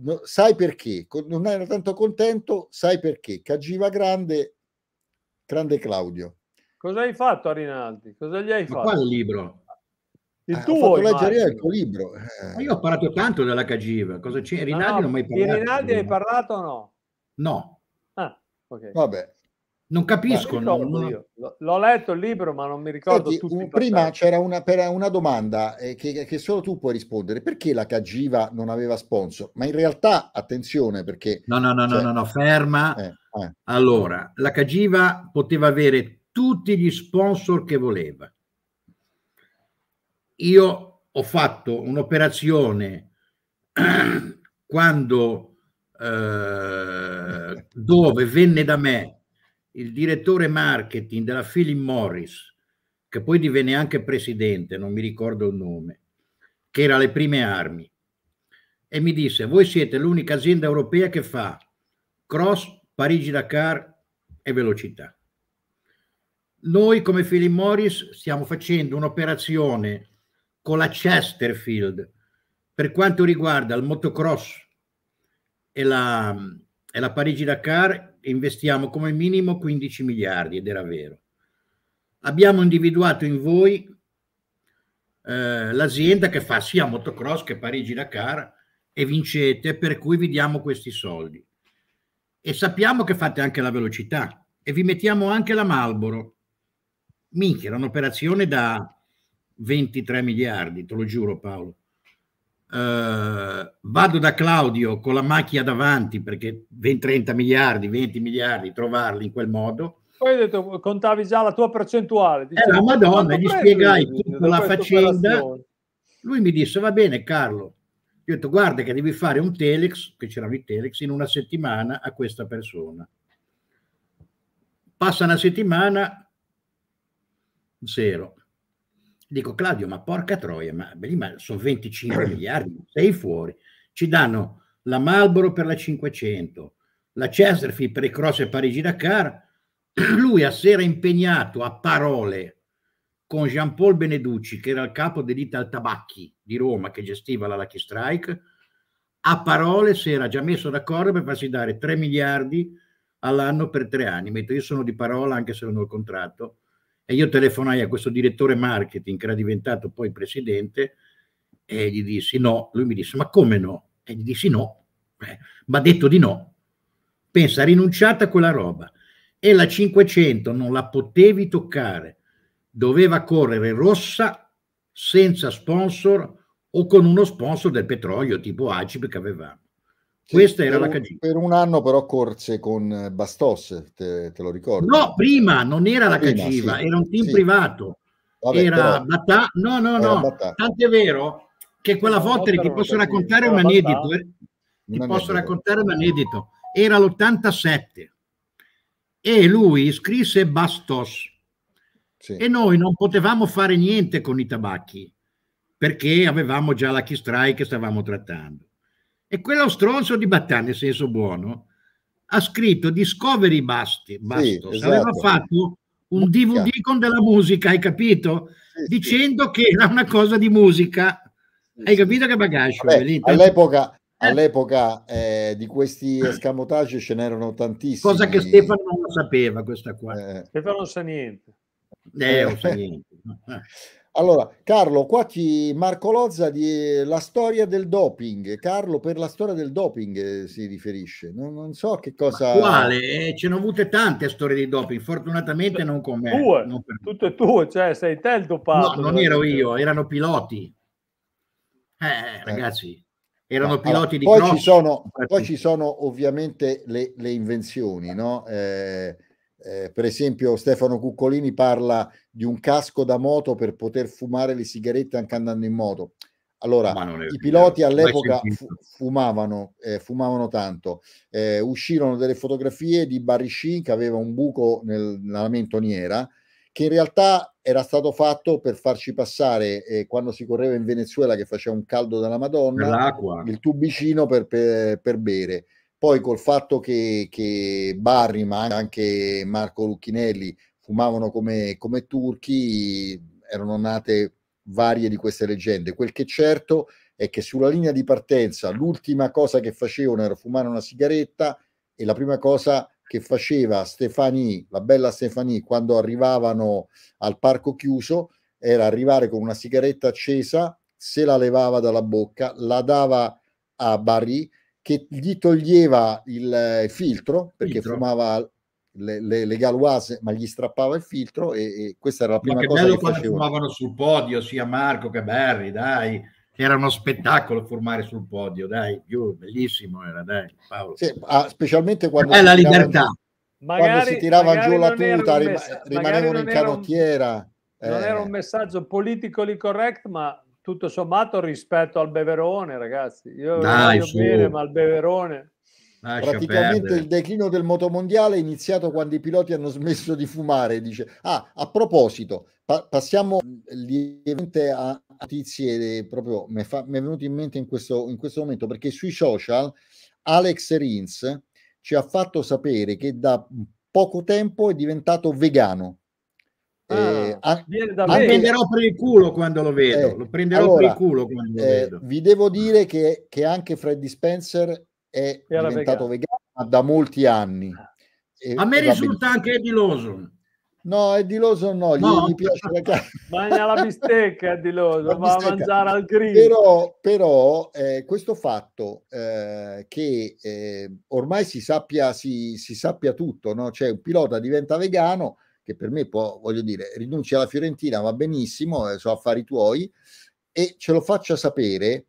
No, sai perché? Non era tanto contento, sai perché? Cagiva grande, grande Claudio. Cosa hai fatto a Rinaldi? Cosa gli hai Ma fatto? Quale libro? Il ah, tuo, ho fatto leggere il tuo libro. Eh. Ma io ho parlato tanto della Cagiva. Cosa c'è? Rinaldi no, no, non mai parlato. Di Rinaldi hai parlato o no? No. Ah, okay. Vabbè, non capisco. Beh, non... L'ho letto il libro, ma non mi ricordo. Senti, un, prima c'era una, una domanda eh, che, che, solo tu puoi rispondere: perché la Cagiva non aveva sponsor? Ma in realtà, attenzione perché. No, no, no, cioè... no, no, no, ferma. Eh, eh. Allora, la Cagiva poteva avere tutti gli sponsor che voleva. Io ho fatto un'operazione quando eh, dove venne da me il direttore marketing della Philip Morris, che poi divenne anche presidente, non mi ricordo il nome, che era alle prime armi, e mi disse, voi siete l'unica azienda europea che fa cross, Parigi-Dakar e velocità. Noi come Philip Morris stiamo facendo un'operazione con la Chesterfield per quanto riguarda il motocross e la, e la Parigi-Dakar e investiamo come minimo 15 miliardi ed era vero. Abbiamo individuato in voi eh, l'azienda che fa sia motocross che Parigi Dakar e vincete, per cui vi diamo questi soldi. E sappiamo che fate anche la velocità e vi mettiamo anche la Malboro. Minchia, era un'operazione da 23 miliardi, te lo giuro Paolo eh, vado da Claudio con la macchia davanti perché 20, 30 miliardi, 20 miliardi, trovarli in quel modo. Poi hai detto, contavi già la tua percentuale. Dicevo, eh, la Madonna, gli spiegai tutta la faccenda. Lui mi disse, va bene Carlo, io ho detto guarda che devi fare un telex, che c'erano i telex, in una settimana a questa persona. Passa una settimana, zero. Dico Claudio, ma porca troia, ma, ma sono 25 miliardi, sei fuori. Ci danno la Marlboro per la 500, la Chesterfield per i cross e Parigi-Dakar. Lui a sera impegnato a parole con Jean-Paul Beneducci, che era il capo dell'Ita al Tabacchi di Roma, che gestiva la Lucky Strike, a parole si era già messo d'accordo per farsi dare 3 miliardi all'anno per tre anni. Metto io sono di parola, anche se non ho il contratto, e io telefonai a questo direttore marketing che era diventato poi presidente e gli dissi no. Lui mi disse ma come no? E gli dissi no. Eh, ma detto di no. Pensa, ha rinunciato a quella roba. E la 500 non la potevi toccare. Doveva correre rossa senza sponsor o con uno sponsor del petrolio tipo Agib che avevamo. Questa era la KG. Per un anno però corse con eh, Bastos, te, te lo ricordo. No, prima non era la prima, Cagiva, sì, era un team sì. privato. Vabbè, era però, Battà, no, no, no. Tanto è vero che quella volta ti posso raccontare un aneddoto. Eh. Ti posso raccontare un aneddoto. Era l'87 e lui scrisse Bastos. Sì. E noi non potevamo fare niente con i tabacchi perché avevamo già la Kistrai che stavamo trattando e quello stronzo di Battaglia, nel senso buono, ha scritto Discovery Basti, Bastos, sì, esatto. aveva fatto un DVD con della musica, hai capito? Sì, Dicendo sì. che era una cosa di musica. Hai capito che bagascio? Vabbè, all'epoca, eh. all'epoca eh, di questi escamotage ce n'erano tantissimi. Cosa che Stefano non sapeva questa qua. Eh. Stefano non sa niente. Eh, non sa niente. Allora, Carlo, qua ti Marco Lozza di eh, la storia del doping. Carlo, per la storia del doping eh, si riferisce. Non, non so che cosa. Ma quale? Eh, ce ne ho avute tante storie di doping, fortunatamente non con me. Tue, non per... tutte tue, cioè sei te il dopato. No, non ero io, erano piloti. Eh, ragazzi, erano no, ah, piloti allora, di poi cross. Ci sono, poi ci sono ovviamente le, le invenzioni, no? Eh, eh, per esempio Stefano Cuccolini parla di un casco da moto per poter fumare le sigarette anche andando in moto. Allora, i piloti all'epoca fu- fumavano, eh, fumavano tanto. Eh, uscirono delle fotografie di Barishin che aveva un buco nel, nella mentoniera, che in realtà era stato fatto per farci passare eh, quando si correva in Venezuela, che faceva un caldo della Madonna, L'acqua. il tubicino per, per, per bere. Poi col fatto che, che Barri, ma anche Marco Lucchinelli fumavano come, come turchi, erano nate varie di queste leggende. Quel che è certo è che sulla linea di partenza l'ultima cosa che facevano era fumare una sigaretta e la prima cosa che faceva Stefani, la bella Stefani, quando arrivavano al parco chiuso era arrivare con una sigaretta accesa, se la levava dalla bocca, la dava a Barry che gli toglieva eh, il filtro perché filtro. fumava le, le, le Galoise, ma gli strappava il filtro e, e questa era la prima ma che cosa bello che quando facevo. fumavano sul podio sia Marco che Barry dai era uno spettacolo formare sul podio dai più bellissimo era dai Paolo sì, specialmente quando è la libertà quando magari, si tirava giù la tuta rimanevano in canottiera un, eh. non era un eh. messaggio politically correct ma tutto sommato rispetto al beverone, ragazzi. Io Dai, voglio bene, ma il beverone. Lascia Praticamente perdere. il declino del motomondiale è iniziato quando i piloti hanno smesso di fumare. Dice: Ah, a proposito, pa- passiamo lievemente a notizie. Eh, proprio mi, fa- è venuto in mente in questo, in questo momento perché sui social Alex Rins ci ha fatto sapere che da poco tempo è diventato vegano. Ah, a, lo ah, prenderò per il culo quando lo vedo. Eh, lo prenderò allora, per il culo quando eh, vedo. Vi devo dire che, che anche Freddy Spencer è Era diventato vegano. vegano. da molti anni. Ah. E, a me risulta anche Eddie Lawson. No, è di Loso no, gli, no. gli piace la carne. Mangia la bistecca di Loso, va a mangiare al grill. Però, però eh, questo fatto eh, che eh, ormai si sappia, si, si sappia tutto, no? cioè un pilota diventa vegano, che per me può, voglio dire, rinunci alla Fiorentina, va benissimo, eh, sono affari tuoi, e ce lo faccia sapere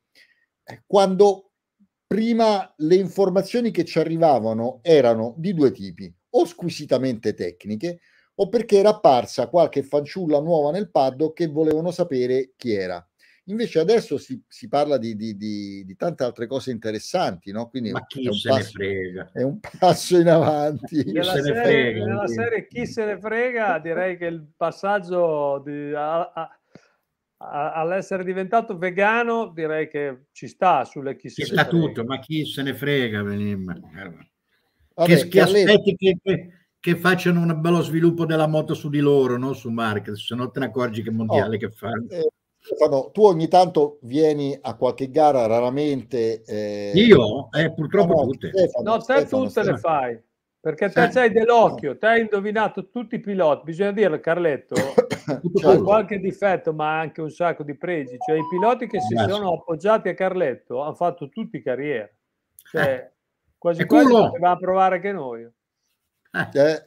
eh, quando prima le informazioni che ci arrivavano erano di due tipi, o squisitamente tecniche, o perché era apparsa qualche fanciulla nuova nel paddock che volevano sapere chi era. Invece adesso si, si parla di, di, di, di, tante altre cose interessanti, no? Quindi Ma chi se passo, ne frega? È un passo in avanti. Chi nella, se serie, frega, nella serie Chi se ne frega direi che il passaggio a, a, a, all'essere diventato vegano direi che ci sta sulle chi se ci ne sta tutto, ma chi se ne frega? Vabbè, che, che aspetti che, che facciano un bello sviluppo della moto su di loro, non su Marquez, se no te ne accorgi che mondiale oh, che fanno. Eh, Stefano, tu ogni tanto vieni a qualche gara, raramente. Eh... Io? Eh, purtroppo no, no, tutte. Stefano, no, te Stefano, tutte Stefano. le fai. Perché te sì. c'hai dell'occhio, te hai indovinato tutti i piloti, bisogna dirlo Carletto, ha qualche difetto ma anche un sacco di pregi, cioè i piloti che si Grazie. sono appoggiati a Carletto hanno fatto tutti carriera, cioè eh, quasi quasi poteva provare anche noi. Eh. eh.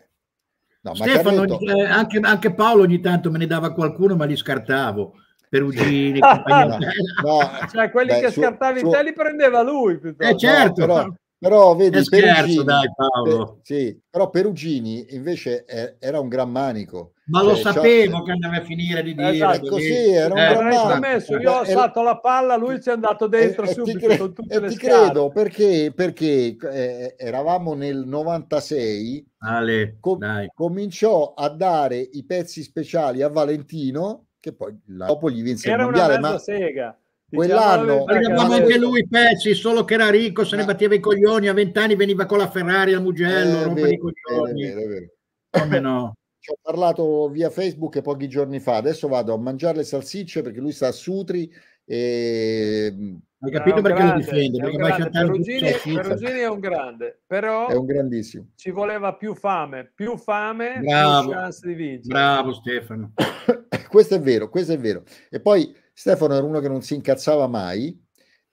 No, Stefano, Carletto... anche, anche Paolo ogni tanto me ne dava qualcuno ma li scartavo. Perugini, no, no, cioè eh, quelli beh, che su, scartavi su... te li prendeva lui. Eh, certo, no, però, però vedi, è scherzo, Perugini, dai Paolo. Per, sì, però Perugini invece è, era un gran manico. Ma cioè, lo sapevo cioè, che andava a finire di dire. Esatto, così, era un eh, gran manico. Messo, io ho alzato la palla, lui ci è andato eh, dentro eh, subito cre- con tutte eh, le ti credo, perché, perché eh, eravamo nel 96, Ale, com- cominciò a dare i pezzi speciali a Valentino che poi dopo gli vinse era il mondiale. ma... sega. Diciamo, quell'anno eh, arrivava anche lui pezzi, solo che era ricco, se ma... ne batteva i coglioni, a vent'anni veniva con la Ferrari al Mugello, eh, rompeva i coglioni. È vero, è vero. Come no? Ci ho parlato via Facebook pochi giorni fa, adesso vado a mangiare le salsicce perché lui sta a Sutri e hai capito perché grande, lo difende? Perché grande, Perugini, Perugini è un grande, però è un grandissimo. ci voleva più fame, più fame, bravo, più chance di vincere. Bravo Stefano. questo è vero, questo è vero. E poi Stefano era uno che non si incazzava mai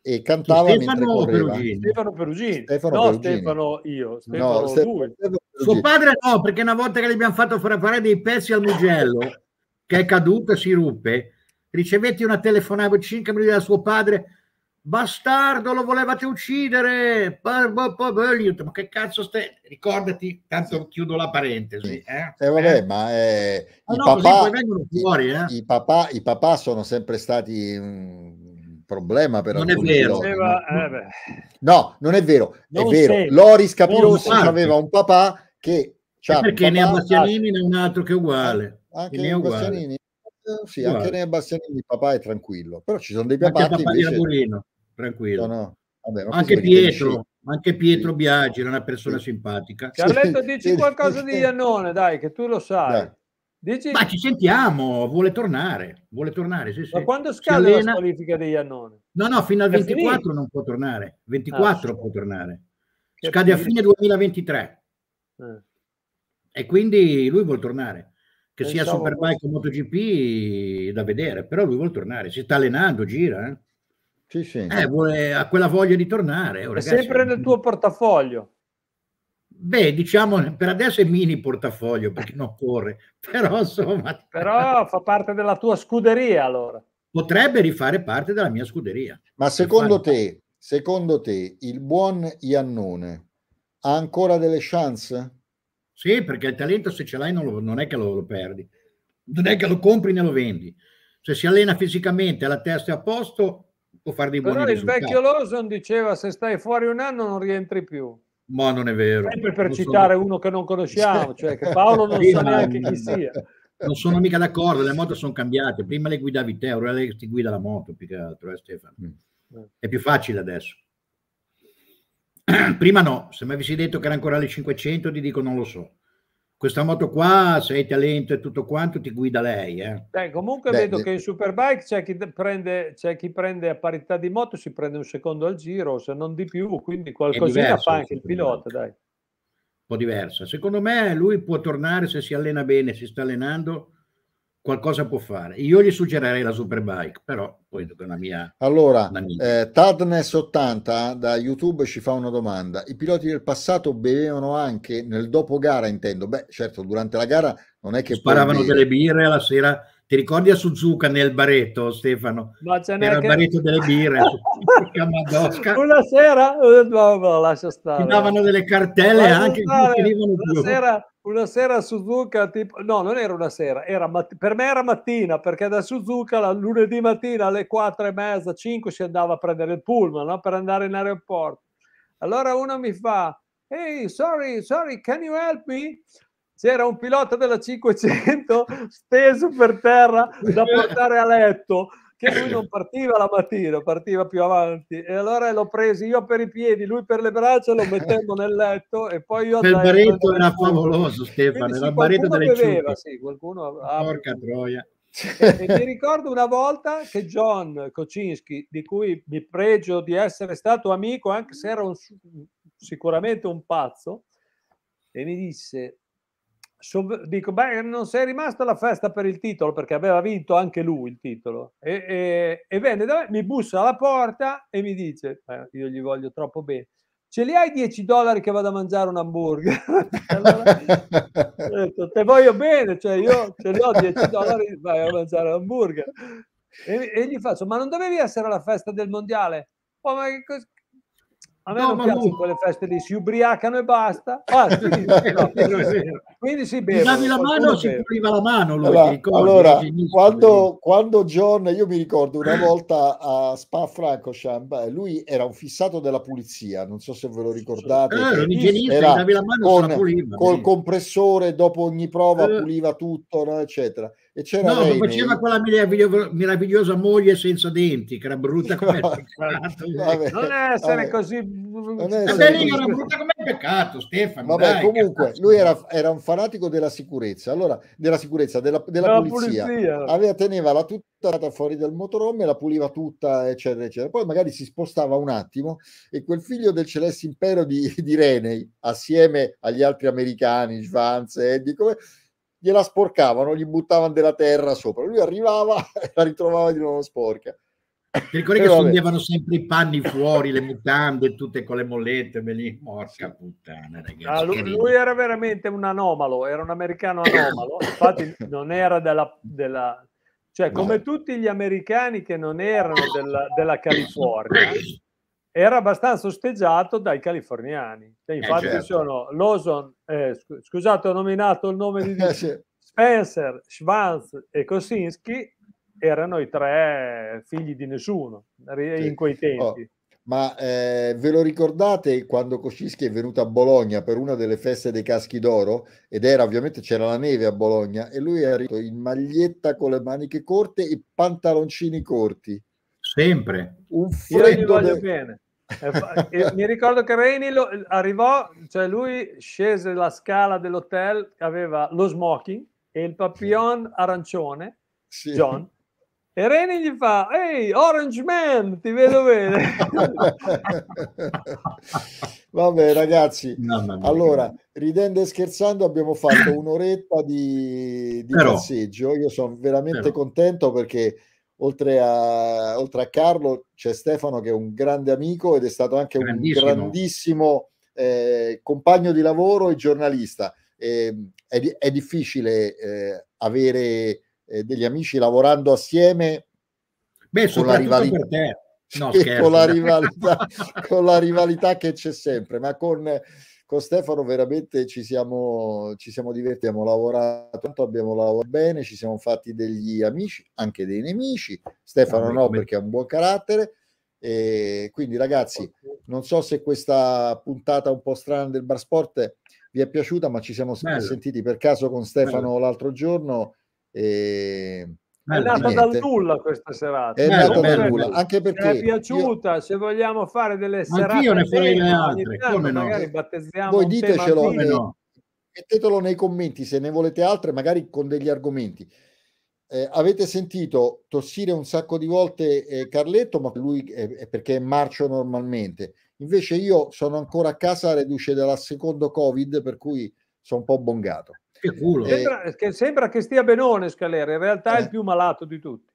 e cantava Stefano Perugini. Stefano Perugini. Stefano no, Perugini. Stefano io, Stefano no, Stefano, Suo padre no, perché una volta che gli abbiamo fatto fare dei pezzi al Mugello, che è caduto e si ruppe, ricevetti una telefonata 5 minuti da suo padre bastardo lo volevate uccidere boh, boh, boh, ma che cazzo stai ricordati tanto chiudo la parentesi eh? eh vabbè eh? ma eh, ah, i, no, papà, fuori, eh? i, papà, i, papà, sono sempre stati un problema però non è vero aveva, eh, no non è vero non è vero sei. Loris Capirossi aveva un papà che perché papà, ne ha Bastianini ne un altro che è uguale ah, anche ne è uguale eh, sì, anche nei Bastianini il papà è tranquillo, però ci sono dei papà che invece tranquillo. No, no. Vabbè, anche, Pietro, anche Pietro, Biagi era una persona sì. simpatica. Carletto, dici qualcosa di Iannone, dai, che tu lo sai. Dici... Ma ci sentiamo, vuole tornare, vuole tornare, sì, sì. Ma quando scade allena... la qualifica di Iannone? No, no, fino al 24 non può tornare, 24 ah, può tornare. Scade a fine 2023. Eh. E quindi lui vuole tornare che Pensavo sia Superbike o MotoGP da vedere, però lui vuole tornare, si sta allenando, gira. Eh? Sì, sì. Eh, vuole, ha quella voglia di tornare. Oh, ragazzi, sempre nel tuo portafoglio. Beh, diciamo, per adesso è mini portafoglio perché non corre, però insomma... Però fa parte della tua scuderia allora. Potrebbe rifare parte della mia scuderia. Ma secondo te, secondo te, il buon Iannone ha ancora delle chance? Sì, perché il talento se ce l'hai non, lo, non è che lo, lo perdi, non è che lo compri né lo vendi. Se si allena fisicamente, la testa è a posto, può fare dei buoni Però risultati. il vecchio Lawson diceva se stai fuori un anno non rientri più. Ma non è vero. Sempre per non citare sono... uno che non conosciamo, cioè che Paolo non sa neanche chi sia. Non sono mica d'accordo, le moto sono cambiate. Prima le guidavi te, ora lei ti guida la moto più che altro, eh, Stefano. Mm. È più facile adesso. Prima no, se mi avessi detto che era ancora le 500 ti dico non lo so questa moto qua, se hai talento e tutto quanto, ti guida lei. Eh. Eh, comunque Beh, vedo de... che in Superbike c'è chi, prende, c'è chi prende a parità di moto, si prende un secondo al giro, se non di più, quindi qualcosina fa anche il pilota, dai. Un po' diversa. Secondo me lui può tornare se si allena bene, si sta allenando, qualcosa può fare. Io gli suggerirei la Superbike, però poi è una mia... Allora, Eh, Tadnes80 eh, da YouTube ci fa una domanda. I piloti del passato bevevano anche nel dopo gara, intendo. Beh, certo, durante la gara non è che... Sparavano delle birre alla sera ti ricordi a Suzuka nel baretto, Stefano? Ma ce Era il che... baretto delle birre. Buonasera, eh, no, no, lascia stare. Ti davano delle cartelle lascia anche una sera, una sera a Suzuka, tipo... no, non era una sera, era mat... per me era mattina, perché da Suzuka la lunedì mattina alle 4 e mezza, 5 si andava a prendere il pullman no? per andare in aeroporto. Allora uno mi fa, hey, sorry, sorry, can you help me? c'era un pilota della 500 steso per terra da portare a letto che lui non partiva la mattina, partiva più avanti e allora l'ho preso io per i piedi, lui per le braccia, lo mettemmo nel letto e poi io... Il baretto era favoloso Stefano, era il baretto delle beveva, sì, qualcuno ah, Porca troia. E, e mi ricordo una volta che John Kocinski, di cui mi pregio di essere stato amico, anche se era un, sicuramente un pazzo, e mi disse dico, beh, non sei rimasto alla festa per il titolo perché aveva vinto anche lui il titolo e, e, e venne da me, mi bussa alla porta e mi dice, eh, io gli voglio troppo bene, ce li hai 10 dollari che vado a mangiare un hamburger? allora, detto, te voglio bene, cioè io ce li ho 10 dollari, vai a mangiare un hamburger. E, e gli faccio, ma non dovevi essere alla festa del mondiale? Oh, ma che, a me no, non piacciono lui... quelle feste lì, si ubriacano e basta. Ah, quindi, no, quindi si beve. Davi la mano, si puliva la mano. Lui, allora, ricordi, allora quando, quando, John, io mi ricordo una volta a Spa Franco, lui era un fissato della pulizia, non so se ve lo ricordate. Eh, l'igienista, era davi la mano con, puliva, col compressore dopo ogni prova eh. puliva tutto, no, eccetera e c'era no, Rainey. faceva quella meravigliosa, moglie senza denti, che era brutta come no, peccato. Vabbè, non essere vabbè. così... Non era brutta come peccato, Stefano. Vabbè, dai, comunque, lui era, era, un fanatico della sicurezza, allora, della sicurezza, della, della, della polizia. Aveva, teneva la tutta fuori dal motorhome, la puliva tutta, eccetera, eccetera. Poi magari si spostava un attimo e quel figlio del celeste impero di, di Renei, assieme agli altri americani, Schwanz, di come gliela sporcavano, gli buttavano della terra sopra. Lui arrivava e la ritrovava di nuovo sporca. Ti ricordi che fondevano sempre i panni fuori, le mutande, tutte con le mollette, belli, morca puttana, ragazzi. Ah, lui, lui, era veramente un anomalo, era un americano anomalo, infatti non era della, della... cioè come no. tutti gli americani che non erano della, della California, eh, era abbastanza osteggiato dai californiani. E eh, infatti eh certo. sono Lawson, eh, scu- scusate ho nominato il nome di eh, Spencer, Schwanz e Kosinski, erano i tre figli di nessuno in quei tempi. Oh. Ma eh, ve lo ricordate quando Kocinski è venuto a Bologna per una delle feste dei caschi d'oro? Ed era ovviamente c'era la neve a Bologna e lui è arrivato in maglietta con le maniche corte e pantaloncini corti. Sempre. Un freddo. Io gli voglio de- bene mi ricordo che Reni lo, arrivò, cioè lui scese la scala dell'hotel, aveva lo smoking e il papillon arancione, sì. John, e Reni gli fa, ehi Orange Man, ti vedo bene. Vabbè ragazzi, allora, ridendo e scherzando abbiamo fatto un'oretta di, di passeggio, io sono veramente Però. contento perché oltre a, oltre a Carlo c'è Stefano che è un grande amico ed è stato anche un grandissimo eh, compagno di lavoro e giornalista. Eh, è, è, difficile eh, avere eh, degli amici lavorando assieme Beh, con la rivalità. Per te. No, con, la rivalità, con la rivalità che c'è sempre, ma con con Stefano veramente ci siamo, ci siamo divertiti, abbiamo lavorato, tanto abbiamo lavorato bene, ci siamo fatti degli amici, anche dei nemici. Stefano no, perché ha un buon carattere. E quindi ragazzi, non so se questa puntata un po' strana del Bar Sport vi è piaciuta, ma ci siamo Bello. sentiti per caso con Stefano Bello. l'altro giorno. E è nata dal nulla questa serata. È eh, nata dal nulla, anche perché... Mi è piaciuta, io... se vogliamo fare delle serate... Anch'io ne farei le altre, come no? Magari battezziamo Voi ditecelo, eh, no. mettetelo nei commenti se ne volete altre, magari con degli argomenti. Eh, avete sentito tossire un sacco di volte eh, Carletto, ma lui è, perché è marcio normalmente. Invece io sono ancora a casa reduce dalla secondo Covid, per cui sono un po' bongato. Che culo. Sembra, eh. che, sembra che stia benone Scalera, in realtà eh. è il eh. più malato di tutti.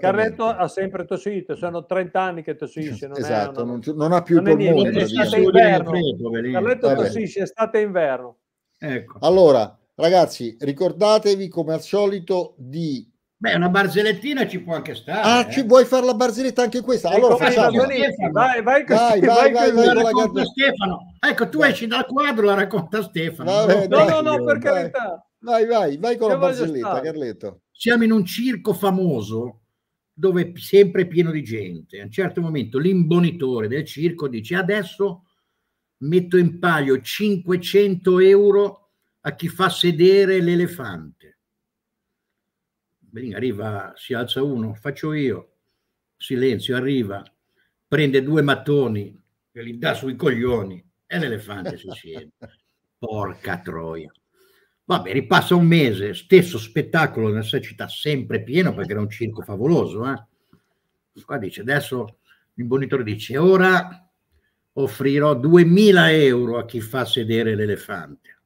Carretto ha sempre tossito, sono 30 anni che tossisce. Non esatto, è, non, non, ha più non il polmone. è stato inverno. Carretto tossisce, è stato inverno. Ecco. Allora, ragazzi, ricordatevi come al solito di Beh, una barzellettina ci può anche stare. Ah, eh. ci vuoi fare la barzelletta anche questa? Ecco, allora facciamo. Vai, vai, vai, vai, vai, vai Stefano. Ecco, tu esci dal quadro, la racconta Stefano. Vabbè, no, no, no, per carità. Vai, vai, vai con la barzelletta, Carletto. Siamo in un circo famoso dove è sempre pieno di gente. A un certo momento l'imbonitore del circo dice adesso metto in palio 500 euro a chi fa sedere l'elefante arriva, si alza uno, faccio io, silenzio, arriva, prende due mattoni e li dà eh. sui coglioni e l'elefante si siede. Porca troia. Vabbè, ripassa un mese, stesso spettacolo nella stessa città, sempre pieno perché era un circo favoloso. Eh? Qua dice, adesso il monitore dice, ora offrirò 2000 euro a chi fa sedere l'elefante.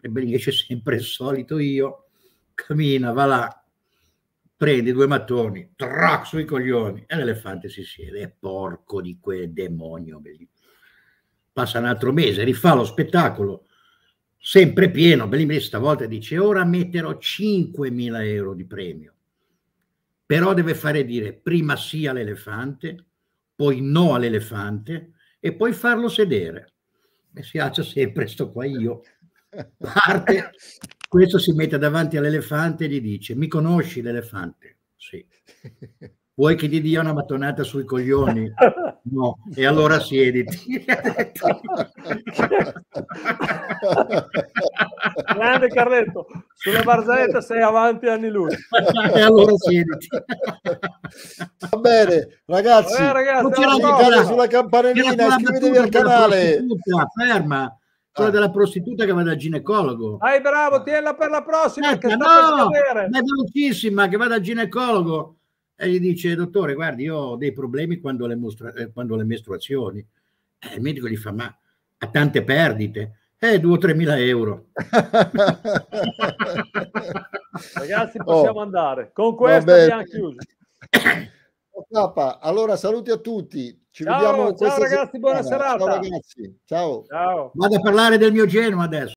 E Berlinghe c'è sempre il solito io, cammina, va là, prendi due mattoni, trac sui coglioni e l'elefante si siede, porco di quel demonio. Passa un altro mese, rifà lo spettacolo, sempre pieno, bellissimo, stavolta dice ora metterò 5.000 euro di premio, però deve fare dire prima sì all'elefante, poi no all'elefante e poi farlo sedere. E si alza sempre, sto qua io, parte questo si mette davanti all'elefante e gli dice, mi conosci l'elefante? Sì. Vuoi che gli dia una mattonata sui coglioni? No. E allora siediti. Grande Carletto, sulla barzelletta sei avanti anni lui. e allora siediti. Va bene, ragazzi. Vabbè, ragazzi non sulla campanellina, iscrivetevi al canale. Ferma storia ah. della prostituta che va dal ginecologo. Dai, bravo, ah. tienila per la prossima. Aspetta, che no, per è velocissima, che va dal ginecologo e gli dice, dottore, guardi, io ho dei problemi quando le, mostra- eh, quando le mestruazioni. Eh, il medico gli fa, ma ha tante perdite. Eh, 2 o 3 mila euro. Ragazzi, oh. possiamo oh. andare. Con questo abbiamo chiuso. Papa. Allora saluti a tutti. Ci ciao, vediamo ciao ragazzi, settimana. buona serata. Ciao ragazzi. Ciao. ciao. Vado a parlare del mio Genoa adesso.